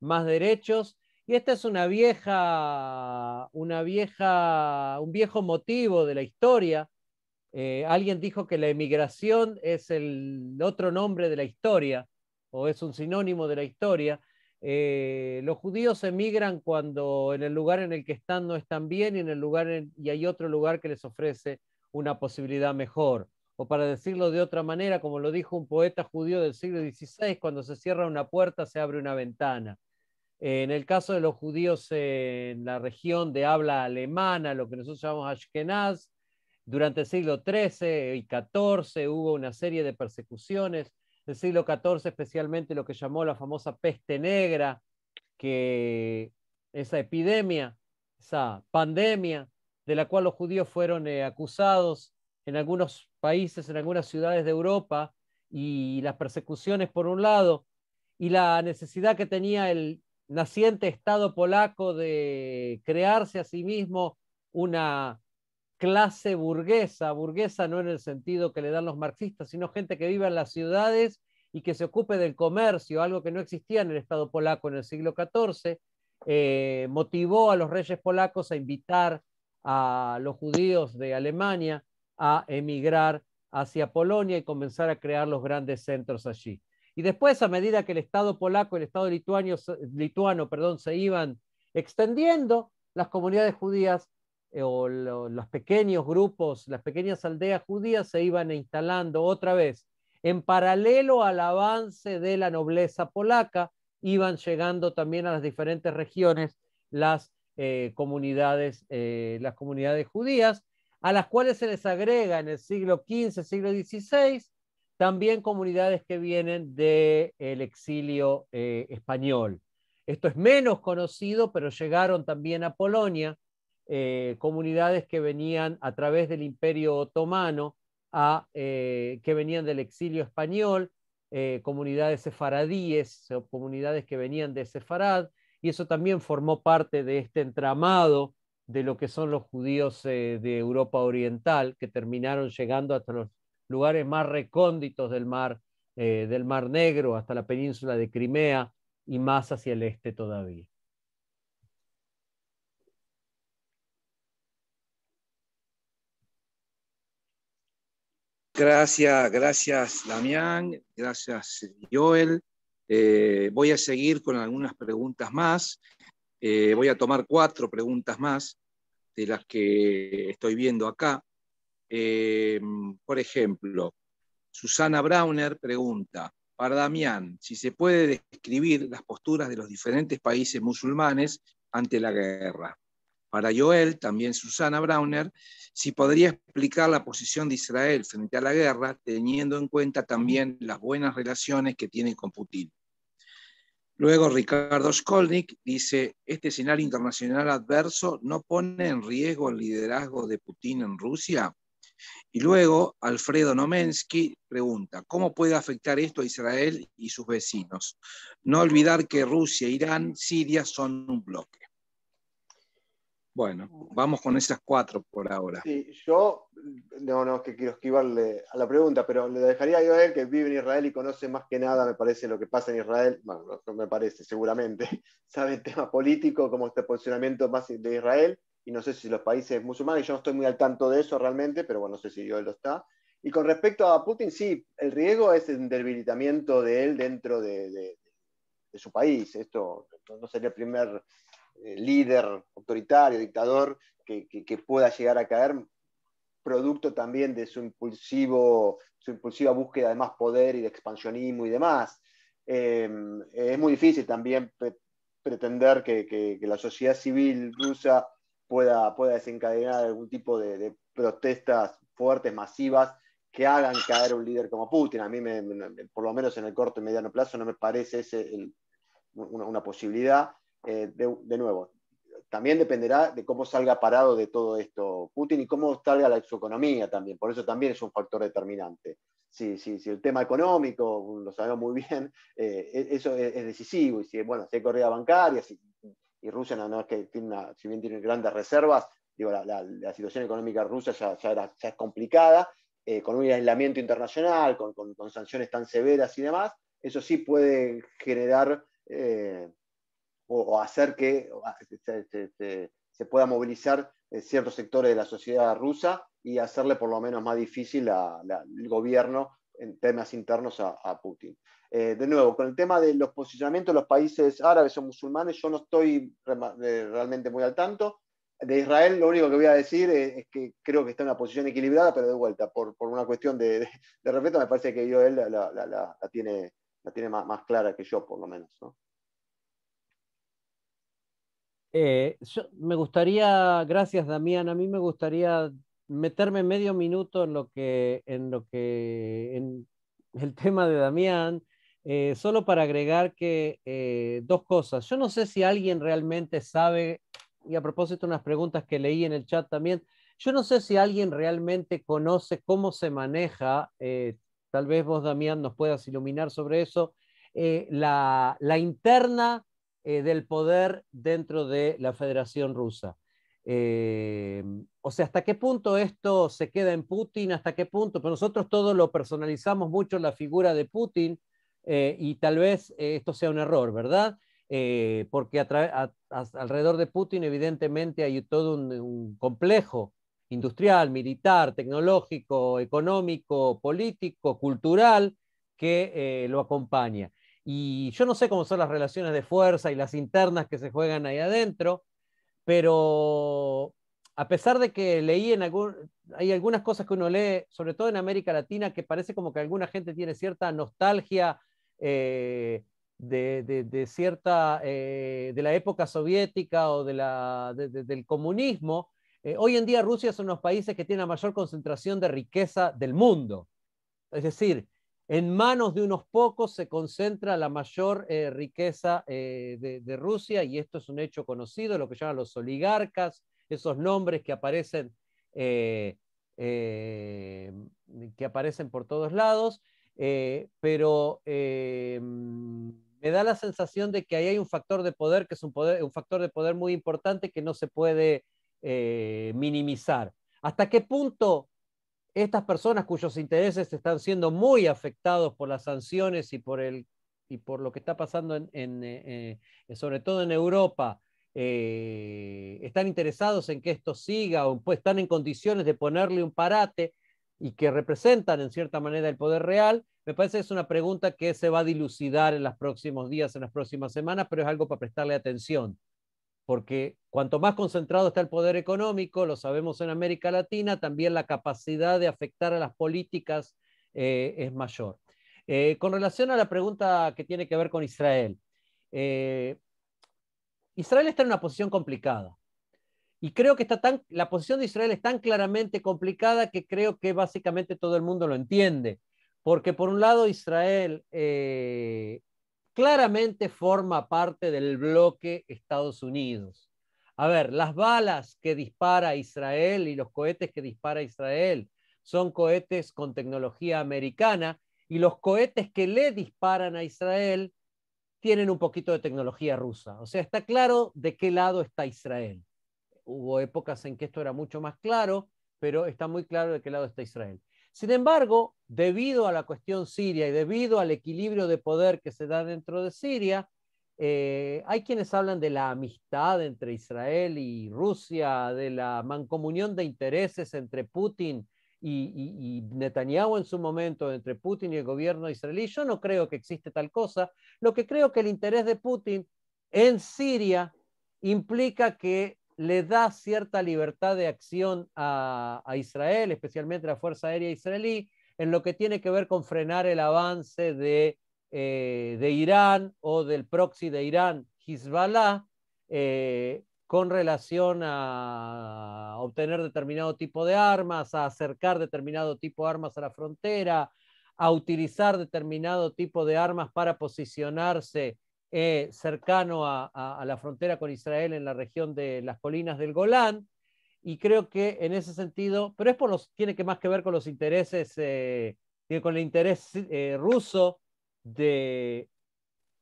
más derechos. Y esta es una vieja, una vieja, un viejo motivo de la historia. Eh, alguien dijo que la emigración es el otro nombre de la historia o es un sinónimo de la historia. Eh, los judíos emigran cuando en el lugar en el que están no están bien y, en el lugar y hay otro lugar que les ofrece una posibilidad mejor. O para decirlo de otra manera, como lo dijo un poeta judío del siglo XVI, cuando se cierra una puerta se abre una ventana. Eh, en el caso de los judíos en la región de habla alemana, lo que nosotros llamamos Ashkenaz, durante el siglo XIII y XIV hubo una serie de persecuciones del siglo XIV, especialmente lo que llamó la famosa peste negra, que esa epidemia, esa pandemia, de la cual los judíos fueron eh, acusados en algunos países, en algunas ciudades de Europa, y las persecuciones por un lado, y la necesidad que tenía el naciente Estado polaco de crearse a sí mismo una clase burguesa, burguesa no en el sentido que le dan los marxistas, sino gente que vive en las ciudades y que se ocupe del comercio, algo que no existía en el Estado polaco en el siglo XIV, eh, motivó a los reyes polacos a invitar a los judíos de Alemania a emigrar hacia Polonia y comenzar a crear los grandes centros allí. Y después, a medida que el Estado polaco y el Estado lituano, lituano perdón, se iban extendiendo, las comunidades judías eh, o los pequeños grupos, las pequeñas aldeas judías se iban instalando otra vez. En paralelo al avance de la nobleza polaca, iban llegando también a las diferentes regiones las, eh, comunidades, eh, las comunidades judías, a las cuales se les agrega en el siglo XV, siglo XVI, también comunidades que vienen del exilio español. Esto es menos conocido, pero llegaron también a Polonia eh, comunidades que venían a través del Imperio Otomano, eh, que venían del exilio español, eh, comunidades sefaradíes, o comunidades que venían de Sefarad, y eso también formó parte de este entramado de lo que son los judíos de Europa Oriental, que terminaron llegando hasta los lugares más recónditos del mar, del mar Negro, hasta la península de Crimea y más hacia el este todavía. Gracias, gracias Damián, gracias Joel. Eh, voy a seguir con algunas preguntas más. Eh, voy a tomar cuatro preguntas más de las que estoy viendo acá. Eh, por ejemplo, Susana Brauner pregunta, para Damián, si se puede describir las posturas de los diferentes países musulmanes ante la guerra. Para Joel, también Susana Brauner, si podría explicar la posición de Israel frente a la guerra, teniendo en cuenta también las buenas relaciones que tiene con Putin. Luego Ricardo Skolnik dice, este escenario internacional adverso no pone en riesgo el liderazgo de Putin en Rusia. Y luego Alfredo Nomensky pregunta, ¿cómo puede afectar esto a Israel y sus vecinos? No olvidar que Rusia, Irán, Siria son un bloque. Bueno, vamos con esas cuatro por ahora. Sí, yo no, no que quiero esquivarle a la pregunta, pero le dejaría yo a él que vive en Israel y conoce más que nada, me parece, lo que pasa en Israel. Bueno, no me parece, seguramente. Sabe el tema político, como este posicionamiento más de Israel, y no sé si los países musulmanes, yo no estoy muy al tanto de eso realmente, pero bueno, no sé si yo lo está. Y con respecto a Putin, sí, el riesgo es el debilitamiento de él dentro de, de su país. Esto no sería el primer eh, líder autoritario, dictador, que, pueda llegar a caer, producto también de su, su impulsiva búsqueda de más poder y de expansionismo y demás. Em, es muy difícil también pretender que, la sociedad civil rusa pueda, desencadenar algún tipo de, protestas fuertes, masivas, que hagan caer un líder como Putin. A mí, por lo menos en el corto y mediano plazo, no me parece ese una posibilidad. Eh, de, nuevo, también dependerá de cómo salga parado de todo esto Putin y cómo salga la, su economía también. Por eso también es un factor determinante. Si, sí si el tema económico, lo sabemos muy bien, eh, e, eso es, decisivo. Y si, bueno, se hay corrida bancaria, y Rusia no, es que tiene si bien tiene grandes reservas, digo, la, situación económica rusa ya, ya, es complicada, eh, con un aislamiento internacional, con, con, sanciones tan severas y demás, eso sí puede generar o, hacer que se, pueda movilizar eh, ciertos sectores de la sociedad rusa y hacerle por lo menos más difícil a, el gobierno en temas internos a, Putin. Eh, de nuevo, con el tema de los posicionamientos de los países árabes o musulmanes, yo no estoy eh, realmente muy al tanto. De Israel lo único que voy a decir es, que creo que está en una posición equilibrada, pero de vuelta, por, una cuestión de, respeto, me parece que yo él la, tiene, la tiene más, más, clara que yo, por lo menos. ¿no? Eh, me gustaría, gracias Damián, a mí me gustaría meterme medio minuto en lo que, en lo que, en el tema de Damián, eh, solo para agregar que eh, dos cosas. Yo no sé si alguien realmente sabe, y a propósito unas preguntas que leí en el chat también, yo no sé si alguien realmente conoce cómo se maneja, tal vez vos Damián nos puedas iluminar sobre eso, la, la interna eh, del poder dentro de la Federación Rusa. Eh, o sea, ¿hasta qué punto esto se queda en Putin? ¿Hasta qué punto? Pero pues nosotros todos lo personalizamos mucho la figura de Putin eh, y tal vez esto sea un error, ¿verdad? porque alrededor de Putin evidentemente hay todo un, complejo industrial, militar, tecnológico, económico, político, cultural, que lo acompaña. Y yo no sé cómo son las relaciones de fuerza y las internas que se juegan ahí adentro, pero a pesar de que leí en algún, hay algunas cosas que uno lee, sobre todo en América Latina, que parece como que alguna gente tiene cierta nostalgia eh, de, cierta, eh, de la época soviética o de la, del comunismo. Eh, hoy en día Rusia es uno de los países que tiene la mayor concentración de riqueza del mundo. Es decir, en manos de unos pocos se concentra la mayor eh, riqueza eh, de, Rusia y esto es un hecho conocido, lo que llaman los oligarcas, esos nombres que aparecen, eh, que aparecen por todos lados, pero me da la sensación de que ahí hay un factor de poder que es un factor de poder muy importante que no se puede minimizar. ¿Hasta qué punto estas personas cuyos intereses están siendo muy afectados por las sanciones y por, el, y por lo que está pasando, en, eh, eh, sobre todo en Europa, eh, están interesados en que esto siga o pues, están en condiciones de ponerle un parate y que representan en cierta manera el poder real, me parece que es una pregunta que se va a dilucidar en los próximos días, en las próximas semanas, pero es algo para prestarle atención porque cuanto más concentrado está el poder económico, lo sabemos en América Latina, también la capacidad de afectar a las políticas eh, es mayor. Eh, con relación a la pregunta que tiene que ver con Israel, eh, Israel está en una posición complicada. Y creo que está tan, la posición de Israel es tan claramente complicada que creo que básicamente todo el mundo lo entiende. Porque por un lado Israel claramente forma parte del bloque Estados Unidos. A ver, las balas que dispara Israel y los cohetes que dispara Israel son cohetes con tecnología americana y los cohetes que le disparan a Israel tienen un poquito de tecnología rusa. O sea, está claro de qué lado está Israel. Hubo épocas en que esto era mucho más claro, pero está muy claro de qué lado está Israel. Sin embargo, debido a la cuestión siria y debido al equilibrio de poder que se da dentro de Siria, eh, hay quienes hablan de la amistad entre Israel y Rusia, de la mancomunión de intereses entre Putin y, Netanyahu en su momento, entre Putin y el gobierno israelí. Yo no creo que existe tal cosa. Lo que creo que el interés de Putin en Siria implica que le da cierta libertad de acción a, Israel, especialmente a la Fuerza Aérea Israelí, en lo que tiene que ver con frenar el avance de, eh, Irán o del proxy de Irán, Hezbollah, eh, con relación a obtener determinado tipo de armas, a acercar determinado tipo de armas a la frontera, a utilizar determinado tipo de armas para posicionarse eh, cercano a, la frontera con Israel en la región de las colinas del Golán. Y creo que en ese sentido, pero es por los, tiene que más que ver con los intereses, eh, con el interés eh, ruso de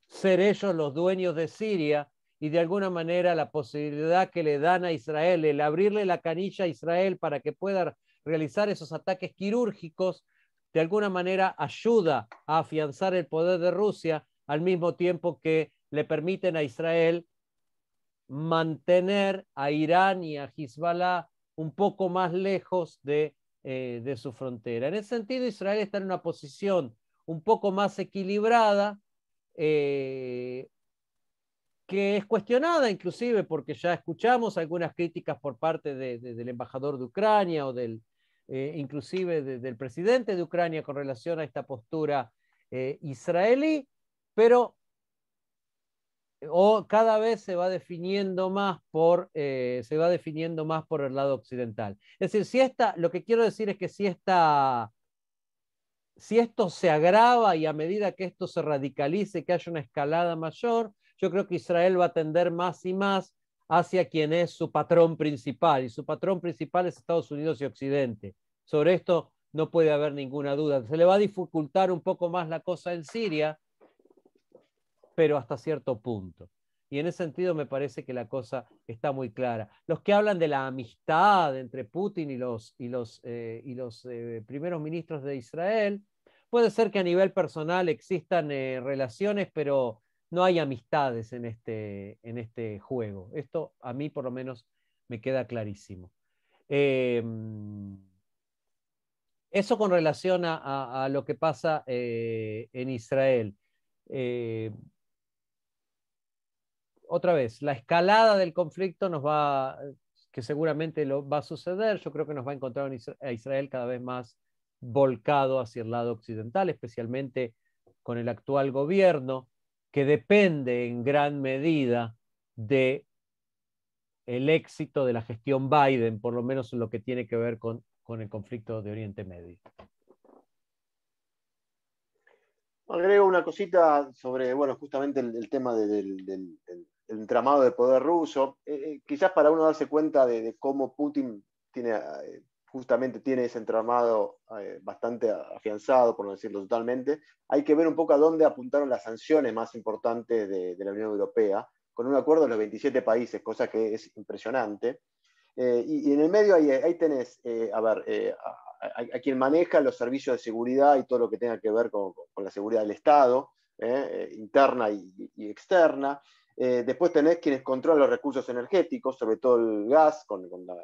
ser ellos los dueños de Siria y de alguna manera la posibilidad que le dan a Israel, el abrirle la canilla a Israel para que pueda realizar esos ataques quirúrgicos, de alguna manera ayuda a afianzar el poder de Rusia al mismo tiempo que le permiten a Israel mantener a Irán y a Hezbollah un poco más lejos de, eh, su frontera. En ese sentido, Israel está en una posición un poco más equilibrada, eh, que es cuestionada inclusive porque ya escuchamos algunas críticas por parte del embajador de Ucrania o del, eh, inclusive del presidente de Ucrania con relación a esta postura israelí, pero o cada vez se va definiendo más por, eh, se va definiendo más por el lado occidental. Es decir, si lo que quiero decir es que si si esto se agrava y a medida que esto se radicalice, que haya una escalada mayor, yo creo que Israel va a tender más y más hacia quien es su patrón principal, y su patrón principal es Estados Unidos y Occidente. Sobre esto no puede haber ninguna duda. Se le va a dificultar un poco más la cosa en Siria, pero hasta cierto punto. Y en ese sentido me parece que la cosa está muy clara. Los que hablan de la amistad entre Putin y los, y los, eh, y los eh, primeros ministros de Israel, puede ser que a nivel personal existan eh, relaciones, pero no hay amistades en este, en este juego. Esto a mí por lo menos me queda clarísimo. eso con relación a, lo que pasa en Israel otra vez, la escalada del conflicto nos va, que seguramente lo, va a suceder, yo creo que nos va a encontrar a Israel cada vez más volcado hacia el lado occidental, especialmente con el actual gobierno, que depende en gran medida de el éxito de la gestión Biden, por lo menos en lo que tiene que ver con, el conflicto de Oriente Medio. Agrego una cosita sobre, bueno, justamente el, tema del, el entramado de poder ruso, eh, eh, quizás para uno darse cuenta de, cómo Putin tiene, eh, justamente tiene ese entramado bastante afianzado, por no decirlo totalmente, hay que ver un poco a dónde apuntaron las sanciones más importantes de, la Unión Europea, con un acuerdo de los 27 países, cosa que es impresionante. Y, en el medio ahí, tenés, a ver, a, quien maneja los servicios de seguridad y todo lo que tenga que ver con, la seguridad del Estado, interna y externa, eh, después tenés quienes controlan los recursos energéticos, sobre todo el gas, con, la,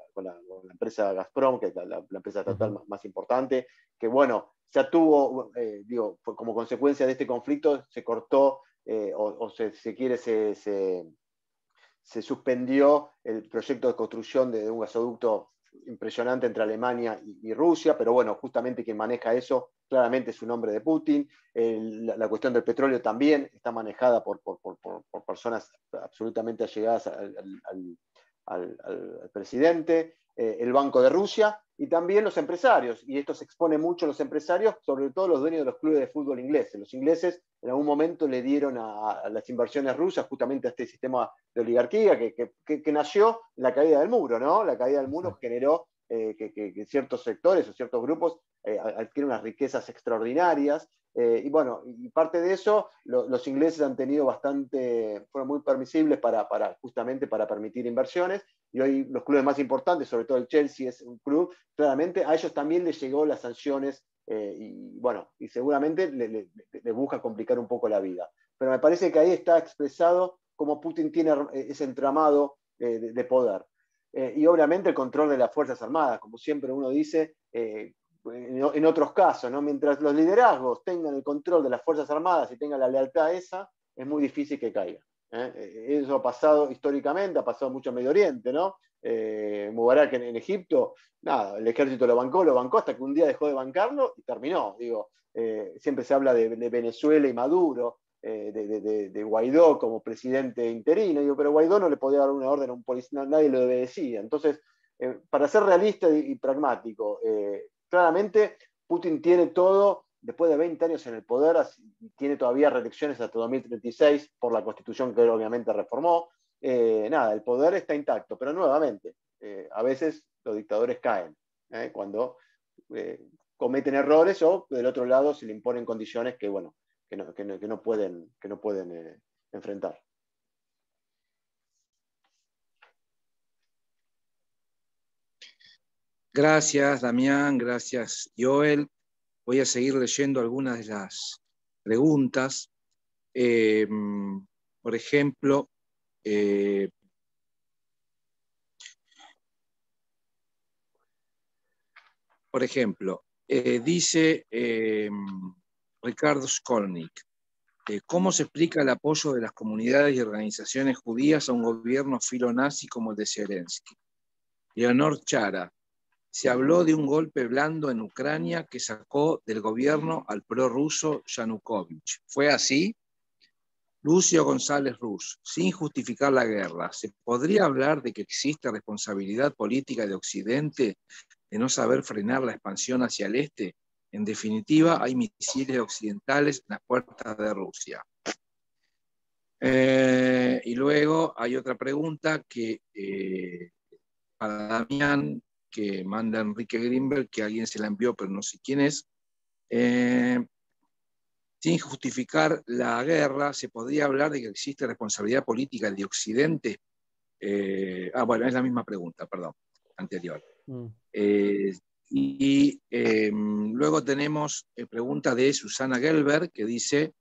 empresa Gazprom, que es la, empresa estatal más, importante, que bueno, ya tuvo, eh, digo, como consecuencia de este conflicto, se cortó eh, o, se, quiere, se, suspendió el proyecto de construcción de, un gasoducto impresionante entre Alemania y, Rusia, pero bueno, justamente quien maneja eso claramente es un hombre de Putin, la, cuestión del petróleo también está manejada por, personas absolutamente allegadas al, presidente, eh, el Banco de Rusia y también los empresarios, y esto se expone mucho a los empresarios, sobre todo los dueños de los clubes de fútbol ingleses. Los ingleses en algún momento le dieron a, las inversiones rusas justamente a este sistema de oligarquía que, que nació en la caída del muro, ¿no? La caída del muro generó eh, que, ciertos sectores o ciertos grupos eh, adquieren unas riquezas extraordinarias. Eh, y bueno, y parte de eso, los ingleses han tenido bastante, fueron muy permisibles para, justamente para permitir inversiones. Y hoy los clubes más importantes, sobre todo el Chelsea es un club, claramente a ellos también les llegó las sanciones y bueno, y seguramente les busca complicar un poco la vida. Pero me parece que ahí está expresado cómo Putin tiene ese entramado de poder. Eh, y obviamente el control de las Fuerzas Armadas, como siempre uno dice eh, en, otros casos, mientras los liderazgos tengan el control de las Fuerzas Armadas y tengan la lealtad a esa, es muy difícil que caiga. ¿eh? Eso ha pasado históricamente, ha pasado mucho en Medio Oriente, ¿no? Mubarak en, Egipto, nada, el ejército lo bancó, lo bancó hasta que un día dejó de bancarlo y terminó. Digo, siempre se habla de Venezuela y Maduro, eh, de, Guaidó como presidente interino, yo pero Guaidó no le podía dar una orden a un policía, nadie lo obedecía. Entonces, eh, para ser realista y, pragmático, eh, claramente Putin tiene todo, después de 20 años en el poder, tiene todavía reelecciones hasta 2036 por la constitución que él obviamente reformó. nada, el poder está intacto, pero nuevamente, a veces los dictadores caen cuando cometen errores o del otro lado se le imponen condiciones que, bueno, que no, pueden, que no pueden eh, enfrentar. Gracias, Damián, gracias, Joel. Voy a seguir leyendo algunas de las preguntas. Em, por ejemplo, eh, por ejemplo, eh, dice em, Ricardo Skolnik, eh, ¿Cómo mm. se explica el apoyo de las comunidades y organizaciones judías a un gobierno filonazi como el de Zelensky? Leonor Chara. Se habló de un golpe blando en Ucrania que sacó del gobierno al prorruso Yanukovych. ¿Fue así? Lucio González Rus, Sin justificar la guerra, ¿se podría hablar de que existe responsabilidad política de Occidente de no saber frenar la expansión hacia el este? En definitiva, hay misiles occidentales en las puertas de Rusia. Eh, y luego hay otra pregunta que eh, Damián, que manda Enrique Grimberg, que alguien se la envió, pero no sé quién es. Eh, sin justificar la guerra, ¿se podría hablar de que existe responsabilidad política de Occidente? Eh, ah, bueno, es la misma pregunta, perdón, anterior. Mm. Y eh, luego tenemos eh, pregunta de Susana Gelber que dice,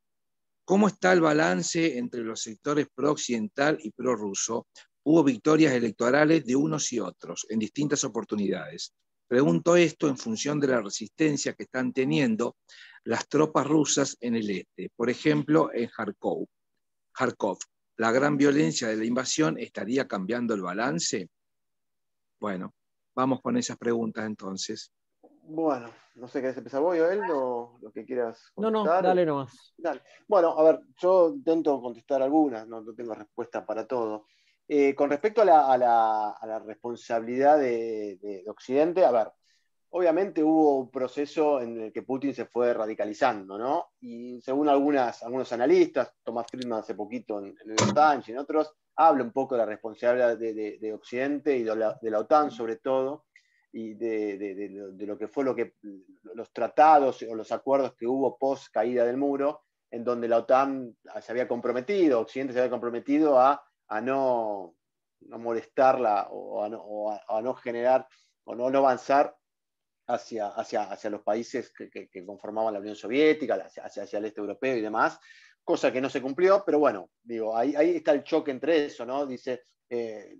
¿cómo está el balance entre los sectores pro-occidental y pro-ruso? Hubo victorias electorales de unos y otros en distintas oportunidades. Pregunto esto en función de la resistencia que están teniendo las tropas rusas en el este, por ejemplo, en Kharkov. Kharkov, ¿la gran violencia de la invasión estaría cambiando el balance? Bueno, Vamos con esas preguntas entonces. Bueno, no sé, ¿querés empezar vos, él o lo que quieras contestar? No, no, dale nomás. Bueno, a ver, yo intento contestar algunas, no, tengo respuesta para todo. Eh, con respecto a la, responsabilidad de, Occidente, a ver, obviamente hubo un proceso en el que Putin se fue radicalizando, ¿no? Y según algunos analistas, Thomas Friedman hace poquito en, el y en otros, habla un poco de la responsabilidad de, Occidente y de la, OTAN sobre todo, y de, lo que fue lo que, los tratados o los acuerdos que hubo post caída del muro, en donde la OTAN se había comprometido, Occidente se había comprometido a, no, molestarla o a no, generar o no, avanzar Hacia, los países que, conformaban la Unión Soviética, hacia el este europeo y demás, cosa que no se cumplió, pero bueno, digo, ahí, está el choque entre eso, ¿no? Dice, eh,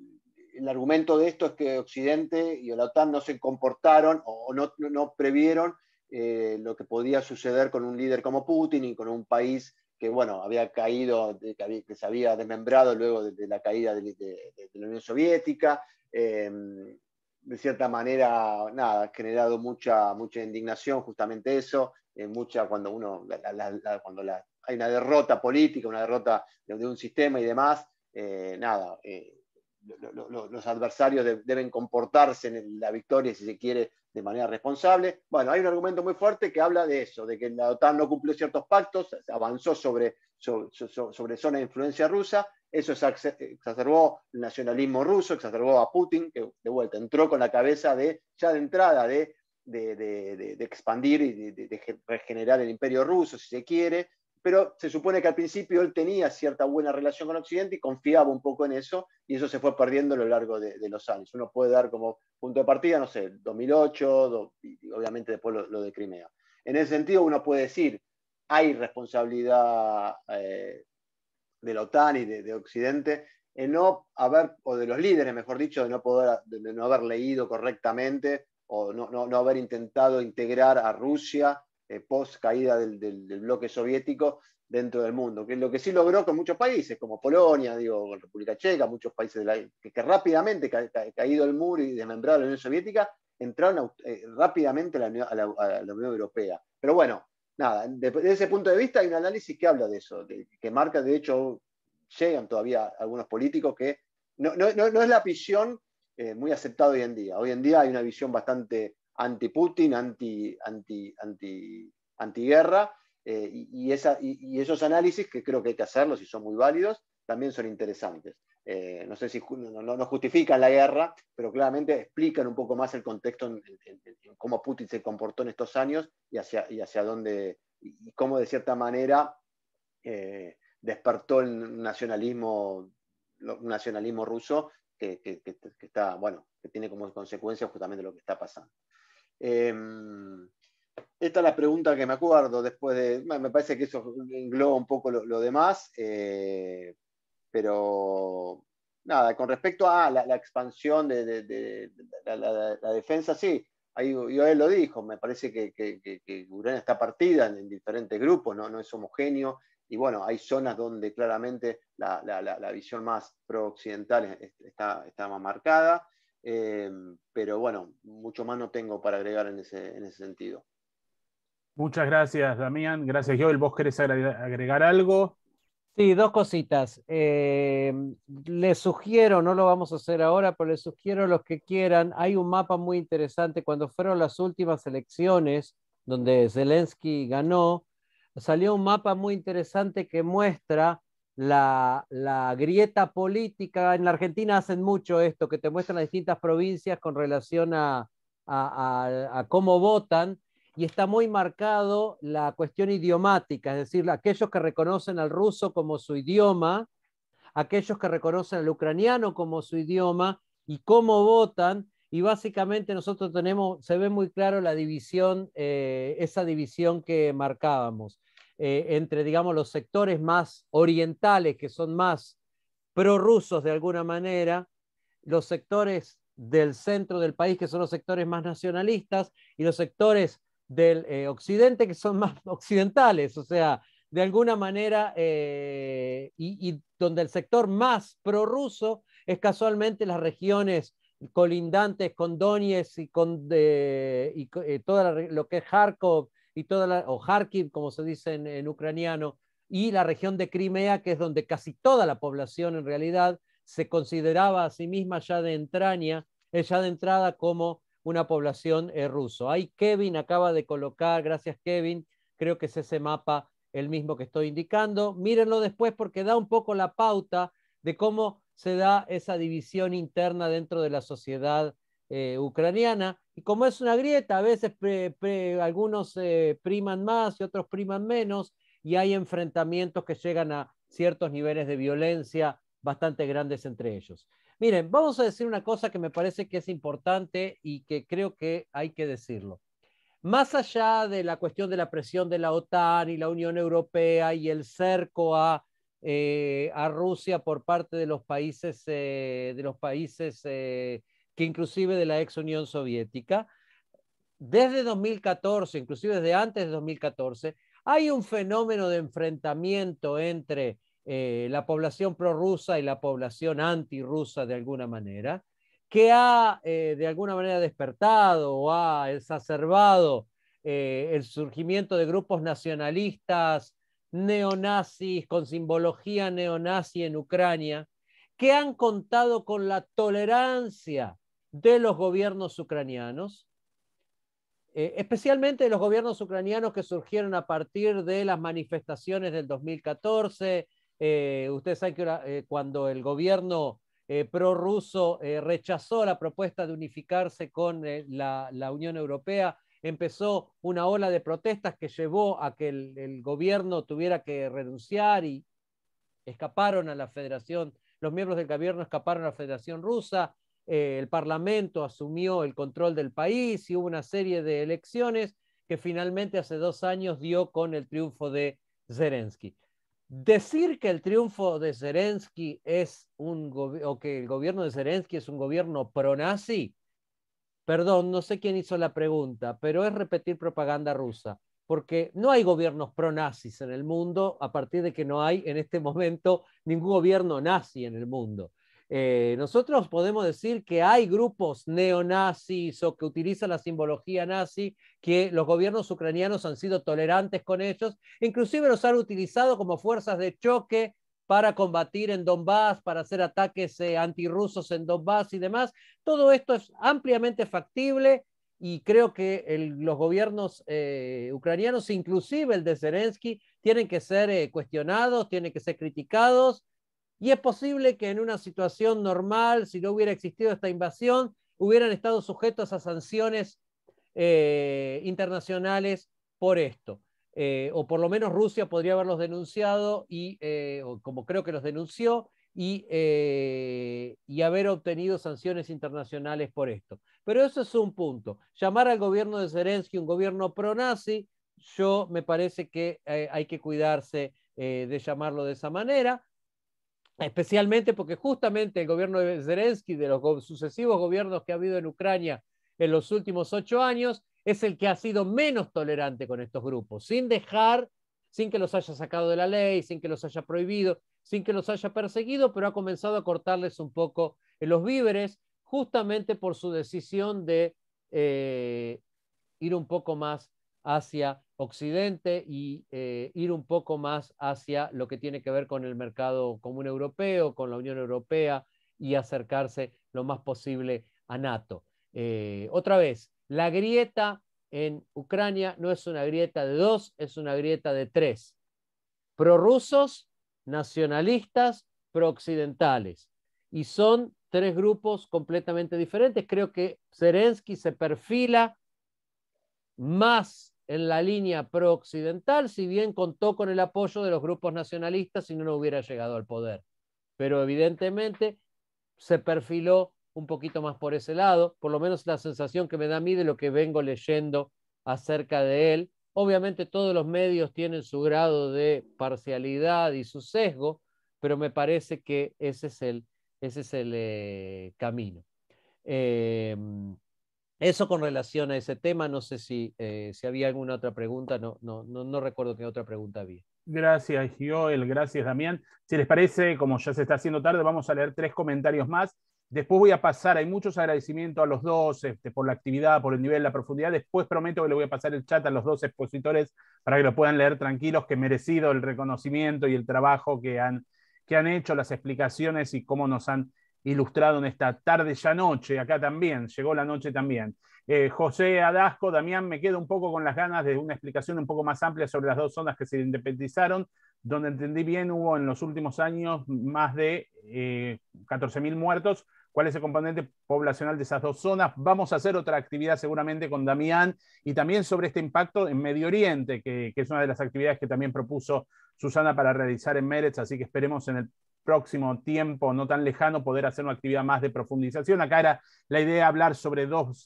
el argumento de esto es que Occidente y la OTAN no se comportaron o no, previeron eh, lo que podía suceder con un líder como Putin y con un país que, bueno, había caído, que, se había desmembrado luego de, la caída de, la Unión Soviética. Eh, de cierta manera, nada, ha generado mucha, mucha indignación justamente eso, mucha cuando uno, la, la, hay una derrota política, una derrota de, un sistema y demás, eh, nada, eh, los adversarios deben comportarse en la victoria, si se quiere, de manera responsable. Bueno, hay un argumento muy fuerte que habla de eso, de que la OTAN no cumplió ciertos pactos, avanzó sobre, sobre, zona de influencia rusa, eso exacerbó el nacionalismo ruso, exacerbó a Putin, que de vuelta entró con la cabeza de, ya de entrada, de, de expandir y de, regenerar el imperio ruso, si se quiere, pero se supone que al principio él tenía cierta buena relación con Occidente y confiaba un poco en eso, y eso se fue perdiendo a lo largo de, los años. Uno puede dar como punto de partida, no sé, 2008, obviamente después lo, de Crimea. En ese sentido, uno puede decir, hay responsabilidad eh, de la OTAN y de, Occidente en no haber, o de los líderes, mejor dicho, de no, poder, no haber leído correctamente o no haber intentado integrar a Rusia eh, post caída del, bloque soviético dentro del mundo, que es lo que sí logró con muchos países, como Polonia, digo, República Checa, muchos países que, rápidamente, caído el muro y desmembrado la Unión Soviética, entraron eh, rápidamente a la, Unión Europea. Pero bueno, nada, desde ese punto de vista hay un análisis que habla de eso, que marca, de hecho, llegan todavía algunos políticos que no, es la visión eh, muy aceptada hoy en día. Hoy en día hay una visión bastante anti-Putin, anti, anti, eh, y, esos análisis, que creo que hay que hacerlos y son muy válidos, también son interesantes. Eh, no sé si no, justifican la guerra, pero claramente explican un poco más el contexto en, cómo Putin se comportó en estos años y hacia, dónde, y cómo de cierta manera eh, despertó el nacionalismo, nacionalismo ruso que, está, bueno, que tiene como consecuencia justamente lo que está pasando. Em, esta es la pregunta que me acuerdo después de. Me parece que eso engloba un poco lo, demás. Eh, pero nada, con respecto a la, expansión de, la, defensa, sí. Ahí él lo dijo, me parece que, que, está partida en, diferentes grupos, ¿no? es homogéneo. Y bueno, hay zonas donde claramente la, visión más pro-occidental está más marcada. Eh, pero bueno, mucho más no tengo para agregar en ese, sentido. Muchas gracias, Damián. Gracias, Joel. ¿Vos querés agregar algo? Sí, dos cositas. Eh, les sugiero, no lo vamos a hacer ahora, pero les sugiero a los que quieran, hay un mapa muy interesante. Cuando fueron las últimas elecciones, donde Zelensky ganó, salió un mapa muy interesante que muestra la, grieta política. En la Argentina hacen mucho esto, que te muestran las distintas provincias con relación a, cómo votan. Y está muy marcado la cuestión idiomática, es decir, aquellos que reconocen al ruso como su idioma, aquellos que reconocen al ucraniano como su idioma y cómo votan. Y básicamente nosotros tenemos, se ve muy claro la división, eh, esa división que marcábamos. Eh, entre, digamos, los sectores más orientales, que son más prorrusos de alguna manera, los sectores del centro del país, que son los sectores más nacionalistas, y los sectores del eh, occidente, que son más occidentales, o sea, de alguna manera, eh, y, donde el sector más prorruso es casualmente las regiones colindantes con Donetsk y con, y, todo lo que es Kharkov y toda la, o Kharkiv, como se dice en, ucraniano, y la región de Crimea, que es donde casi toda la población en realidad se consideraba a sí misma ya de entraña, ya de entrada como una población rusa. Eh, ruso. Ahí Kevin acaba de colocar, gracias Kevin, creo que es ese mapa el mismo que estoy indicando. Mírenlo después porque da un poco la pauta de cómo se da esa división interna dentro de la sociedad eh, ucraniana. Y como es una grieta, a veces algunos eh, priman más y otros priman menos, y hay enfrentamientos que llegan a ciertos niveles de violencia bastante grandes entre ellos. Miren, vamos a decir una cosa que me parece que es importante y que creo que hay que decirlo. Más allá de la cuestión de la presión de la OTAN y la Unión Europea y el cerco a, eh, a Rusia por parte de los países, de los países que inclusive de la ex Unión Soviética, desde 2014, inclusive desde antes de 2014, hay un fenómeno de enfrentamiento entre eh, la población prorrusa y la población antirrusa de alguna manera, que ha eh, de alguna manera despertado o ha exacerbado eh, el surgimiento de grupos nacionalistas, neonazis, con simbología neonazi en Ucrania, que han contado con la tolerancia de los gobiernos ucranianos, eh, especialmente de los gobiernos ucranianos que surgieron a partir de las manifestaciones del 2014. Eh, ustedes saben que eh, cuando el gobierno prorruso rechazó la propuesta de unificarse con la, Unión Europea, empezó una ola de protestas que llevó a que el, el gobierno tuviera que renunciar y escaparon a la Federación los miembros del gobierno escaparon a la Federación Rusa, eh, el Parlamento asumió el control del país y hubo una serie de elecciones que finalmente hace dos años dio con el triunfo de Zelensky. Decir que el triunfo de Zelensky es un o que el gobierno de nazi es un gobierno perdón, no sé quién hizo la pregunta, pero es repetir propaganda rusa, porque no hay gobiernos pro-nazis en el mundo a partir de que no hay en este momento ningún gobierno nazi en el mundo. Eh, nosotros podemos decir que hay grupos neonazis o que utilizan la simbología nazi, que los gobiernos ucranianos han sido tolerantes con ellos, inclusive los han utilizado como fuerzas de choque para combatir en Donbass, para hacer ataques eh, antirrusos en Donbass y demás. Todo esto es ampliamente factible y creo que los gobiernos eh, ucranianos, inclusive el de Zelensky, tienen que ser cuestionados, tienen que ser criticados y es posible que en una situación normal, si no hubiera existido esta invasión, hubieran estado sujetos a sanciones eh, internacionales por esto. Eh, o por lo menos Rusia podría haberlos denunciado, y, eh, como creo que los denunció, y, y haber obtenido sanciones internacionales por esto. Pero eso es un punto. Llamar al gobierno de Zelensky un gobierno pronazi, yo me parece que hay que cuidarse de llamarlo de esa manera especialmente porque justamente el gobierno de Zelensky, de los sucesivos gobiernos que ha habido en Ucrania en los últimos ocho años, es el que ha sido menos tolerante con estos grupos, sin dejar, sin que los haya sacado de la ley, sin que los haya prohibido, sin que los haya perseguido, pero ha comenzado a cortarles un poco los víveres, justamente por su decisión de eh, ir un poco más hacia Occidente y eh, ir un poco más hacia lo que tiene que ver con el mercado común europeo, con la Unión Europea y acercarse lo más posible a NATO. Eh, otra vez, la grieta en Ucrania no es una grieta de dos, es una grieta de tres. Prorrusos, nacionalistas, prooccidentales. Y son tres grupos completamente diferentes. Creo que Zelensky se perfila más en la línea pro-occidental, si bien contó con el apoyo de los grupos nacionalistas, si no, no hubiera llegado al poder. Pero evidentemente se perfiló un poquito más por ese lado, por lo menos la sensación que me da a mí de lo que vengo leyendo acerca de él. Obviamente todos los medios tienen su grado de parcialidad y su sesgo, pero me parece que ese es el, ese es el eh, camino. Em, eso con relación a ese tema, no sé si, eh, si había alguna otra pregunta, no, no, no, recuerdo que otra pregunta había. Gracias, Joel, gracias, Damián. Si les parece, como ya se está haciendo tarde, vamos a leer tres comentarios más. Después voy a pasar, hay muchos agradecimientos a los dos este, por la actividad, por el nivel, la profundidad. Después prometo que le voy a pasar el chat a los dos expositores para que lo puedan leer tranquilos, que merecido el reconocimiento y el trabajo que han, que han hecho, las explicaciones y cómo nos han ilustrado en esta tarde ya noche, acá también, llegó la noche también. Eh, José Adasco, Damián, me quedo un poco con las ganas de una explicación un poco más amplia sobre las dos zonas que se independizaron, donde entendí bien hubo en los últimos años más de 14.000 eh, muertos. ¿Cuál es el componente poblacional de esas dos zonas? Vamos a hacer otra actividad seguramente con Damián y también sobre este impacto en Medio Oriente, que, que es una de las actividades que también propuso Susana para realizar en Mérez, así que esperemos en el próximo tiempo no tan lejano poder hacer una actividad más de profundización. Acá era la idea hablar sobre dos,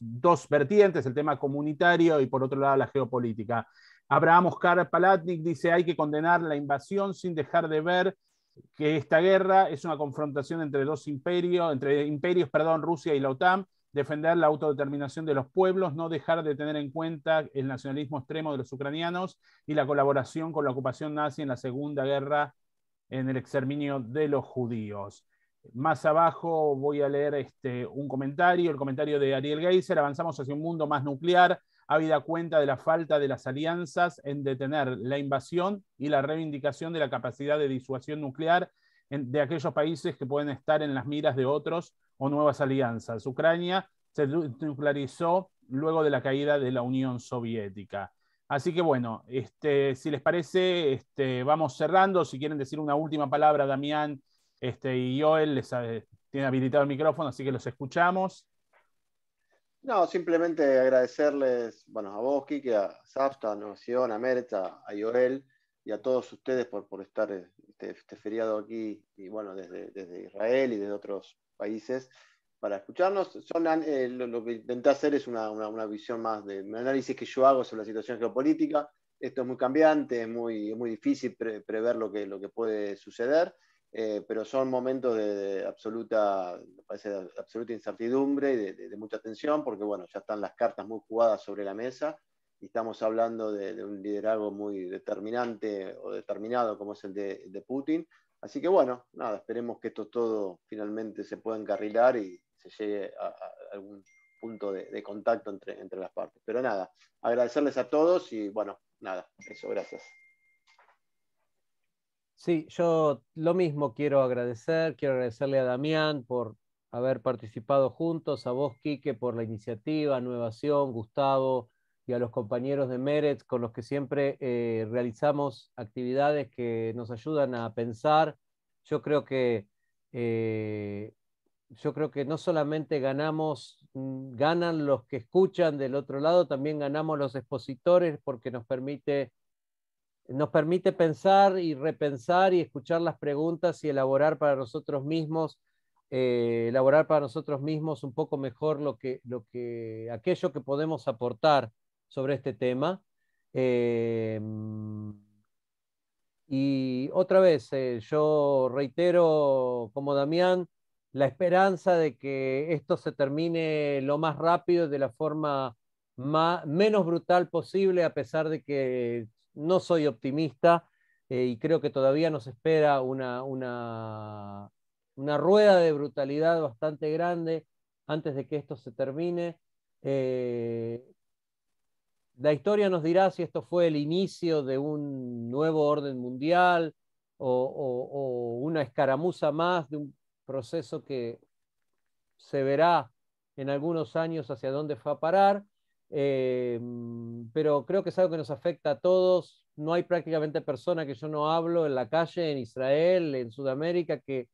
vertientes, el tema comunitario y por otro lado la geopolítica. Abraham Oscar Palatnik dice, hay que condenar la invasión sin dejar de ver que esta guerra es una confrontación entre dos imperios, entre imperios, perdón, Rusia y la OTAN, defender la autodeterminación de los pueblos, no dejar de tener en cuenta el nacionalismo extremo de los ucranianos y la colaboración con la ocupación nazi en la Segunda Guerra en el exterminio de los judíos. Más abajo voy a leer este, un comentario, el comentario de Ariel Geiser, avanzamos hacia un mundo más nuclear, habida cuenta de la falta de las alianzas en detener la invasión y la reivindicación de la capacidad de disuasión nuclear de aquellos países que pueden estar en las miras de otros o nuevas alianzas. Ucrania se nuclearizó luego de la caída de la Unión Soviética. Así que bueno, este, si les parece, este, vamos cerrando. Si quieren decir una última palabra, Damián este, y Joel, les eh, tiene habilitado el micrófono, así que los escuchamos. No, simplemente agradecerles, a vos, Kike, a Zafta, a Noción, a Merta, a Joel y a todos ustedes por, estar este, este, feriado aquí y bueno, desde, desde Israel y desde otros países para escucharnos. Son, eh, lo, que intenté hacer es una, una, visión más de un análisis que yo hago sobre la situación geopolítica. Esto es muy cambiante, es muy, muy difícil prever lo que, lo que puede suceder, eh, pero son momentos de, absoluta, parece, absoluta incertidumbre y de, mucha tensión, porque bueno, ya están las cartas muy jugadas sobre la mesa y estamos hablando de, un liderazgo muy determinante o determinado como es el de Putin. Así que bueno, nada, esperemos que esto todo finalmente se pueda encarrilar y, se llegue a, algún punto de, contacto entre, entre las partes. Pero nada, agradecerles a todos y bueno, nada, eso, gracias. Sí, yo lo mismo quiero agradecer, quiero agradecerle a Damián por haber participado juntos, a vos, Quique, por la iniciativa, Nuevación, Gustavo y a los compañeros de Meret con los que siempre eh, realizamos actividades que nos ayudan a pensar. Yo creo que eh, yo creo que no solamente ganamos, mm, ganan los que escuchan del otro lado, también ganamos los expositores porque nos permite, nos permite pensar y repensar y escuchar las preguntas y elaborar para nosotros mismos, eh, elaborar para nosotros mismos un poco mejor lo aquello que podemos aportar sobre este tema. Eh, y otra vez, eh, yo reitero como Damián, la esperanza de que esto se termine lo más rápido, y de la forma más, menos brutal posible, a pesar de que no soy optimista eh, y creo que todavía nos espera una, una, una, rueda de brutalidad bastante grande antes de que esto se termine. Eh, la historia nos dirá si esto fue el inicio de un nuevo orden mundial o, o una escaramuza más de un proceso que se verá en algunos años hacia dónde va a parar, eh, pero creo que es algo que nos afecta a todos. No hay prácticamente persona que yo no hablo en la calle, en Israel, en Sudamérica, que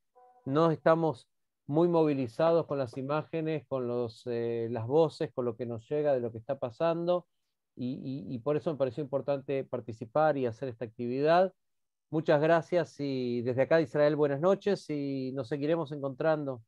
no estamos muy movilizados con las imágenes, con eh, las voces, con lo que nos llega de lo que está pasando. y por eso me pareció importante participar y hacer esta actividad. Muchas gracias y desde acá de Israel buenas noches y nos seguiremos encontrando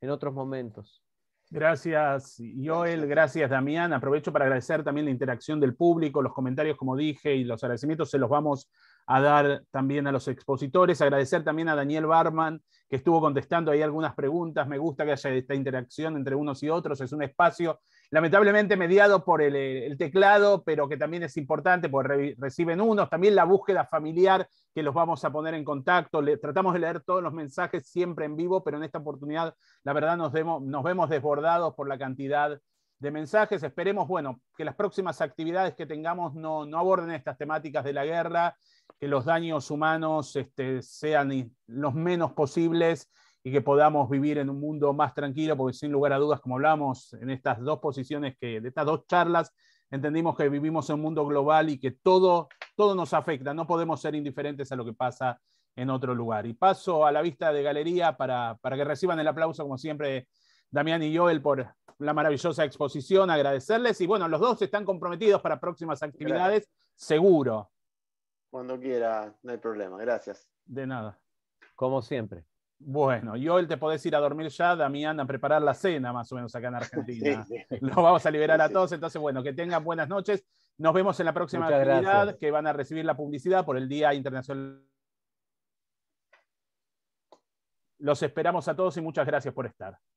en otros momentos. Gracias, Joel. Gracias, Damián. Aprovecho para agradecer también la interacción del público, los comentarios, como dije, y los agradecimientos se los vamos a dar también a los expositores. Agradecer también a Daniel Barman, que estuvo contestando ahí algunas preguntas. Me gusta que haya esta interacción entre unos y otros. Es un espacio lamentablemente mediado por eh, el, teclado, pero que también es importante porque reciben unos, también la búsqueda familiar que los vamos a poner en contacto, tratamos de leer todos los mensajes siempre en vivo, pero en esta oportunidad la verdad nos, vemos, desbordados por la cantidad de mensajes. Esperemos, bueno, que las próximas actividades que tengamos no, aborden estas temáticas de la guerra, que los daños humanos este, sean los menos posibles y que podamos vivir en un mundo más tranquilo, porque sin lugar a dudas, como hablamos en estas dos posiciones, que, de estas dos charlas, entendimos que vivimos en un mundo global y que todo, todo nos afecta, no podemos ser indiferentes a lo que pasa en otro lugar. Y paso a la vista de galería para, que reciban el aplauso, como siempre, Damián y Joel, por la maravillosa exposición, agradecerles. Y bueno, los dos están comprometidos para próximas actividades, seguro. Cuando quiera, no hay problema. Gracias. De nada. Como siempre. Bueno, y hoy te podés ir a dormir ya, Damián, a preparar la cena más o menos acá en Argentina. Lo vamos a liberar a todos, entonces bueno, que tengan buenas noches. Nos vemos en la próxima actividad que van a recibir la publicidad por el Día Internacional. Los esperamos a todos y muchas gracias por estar.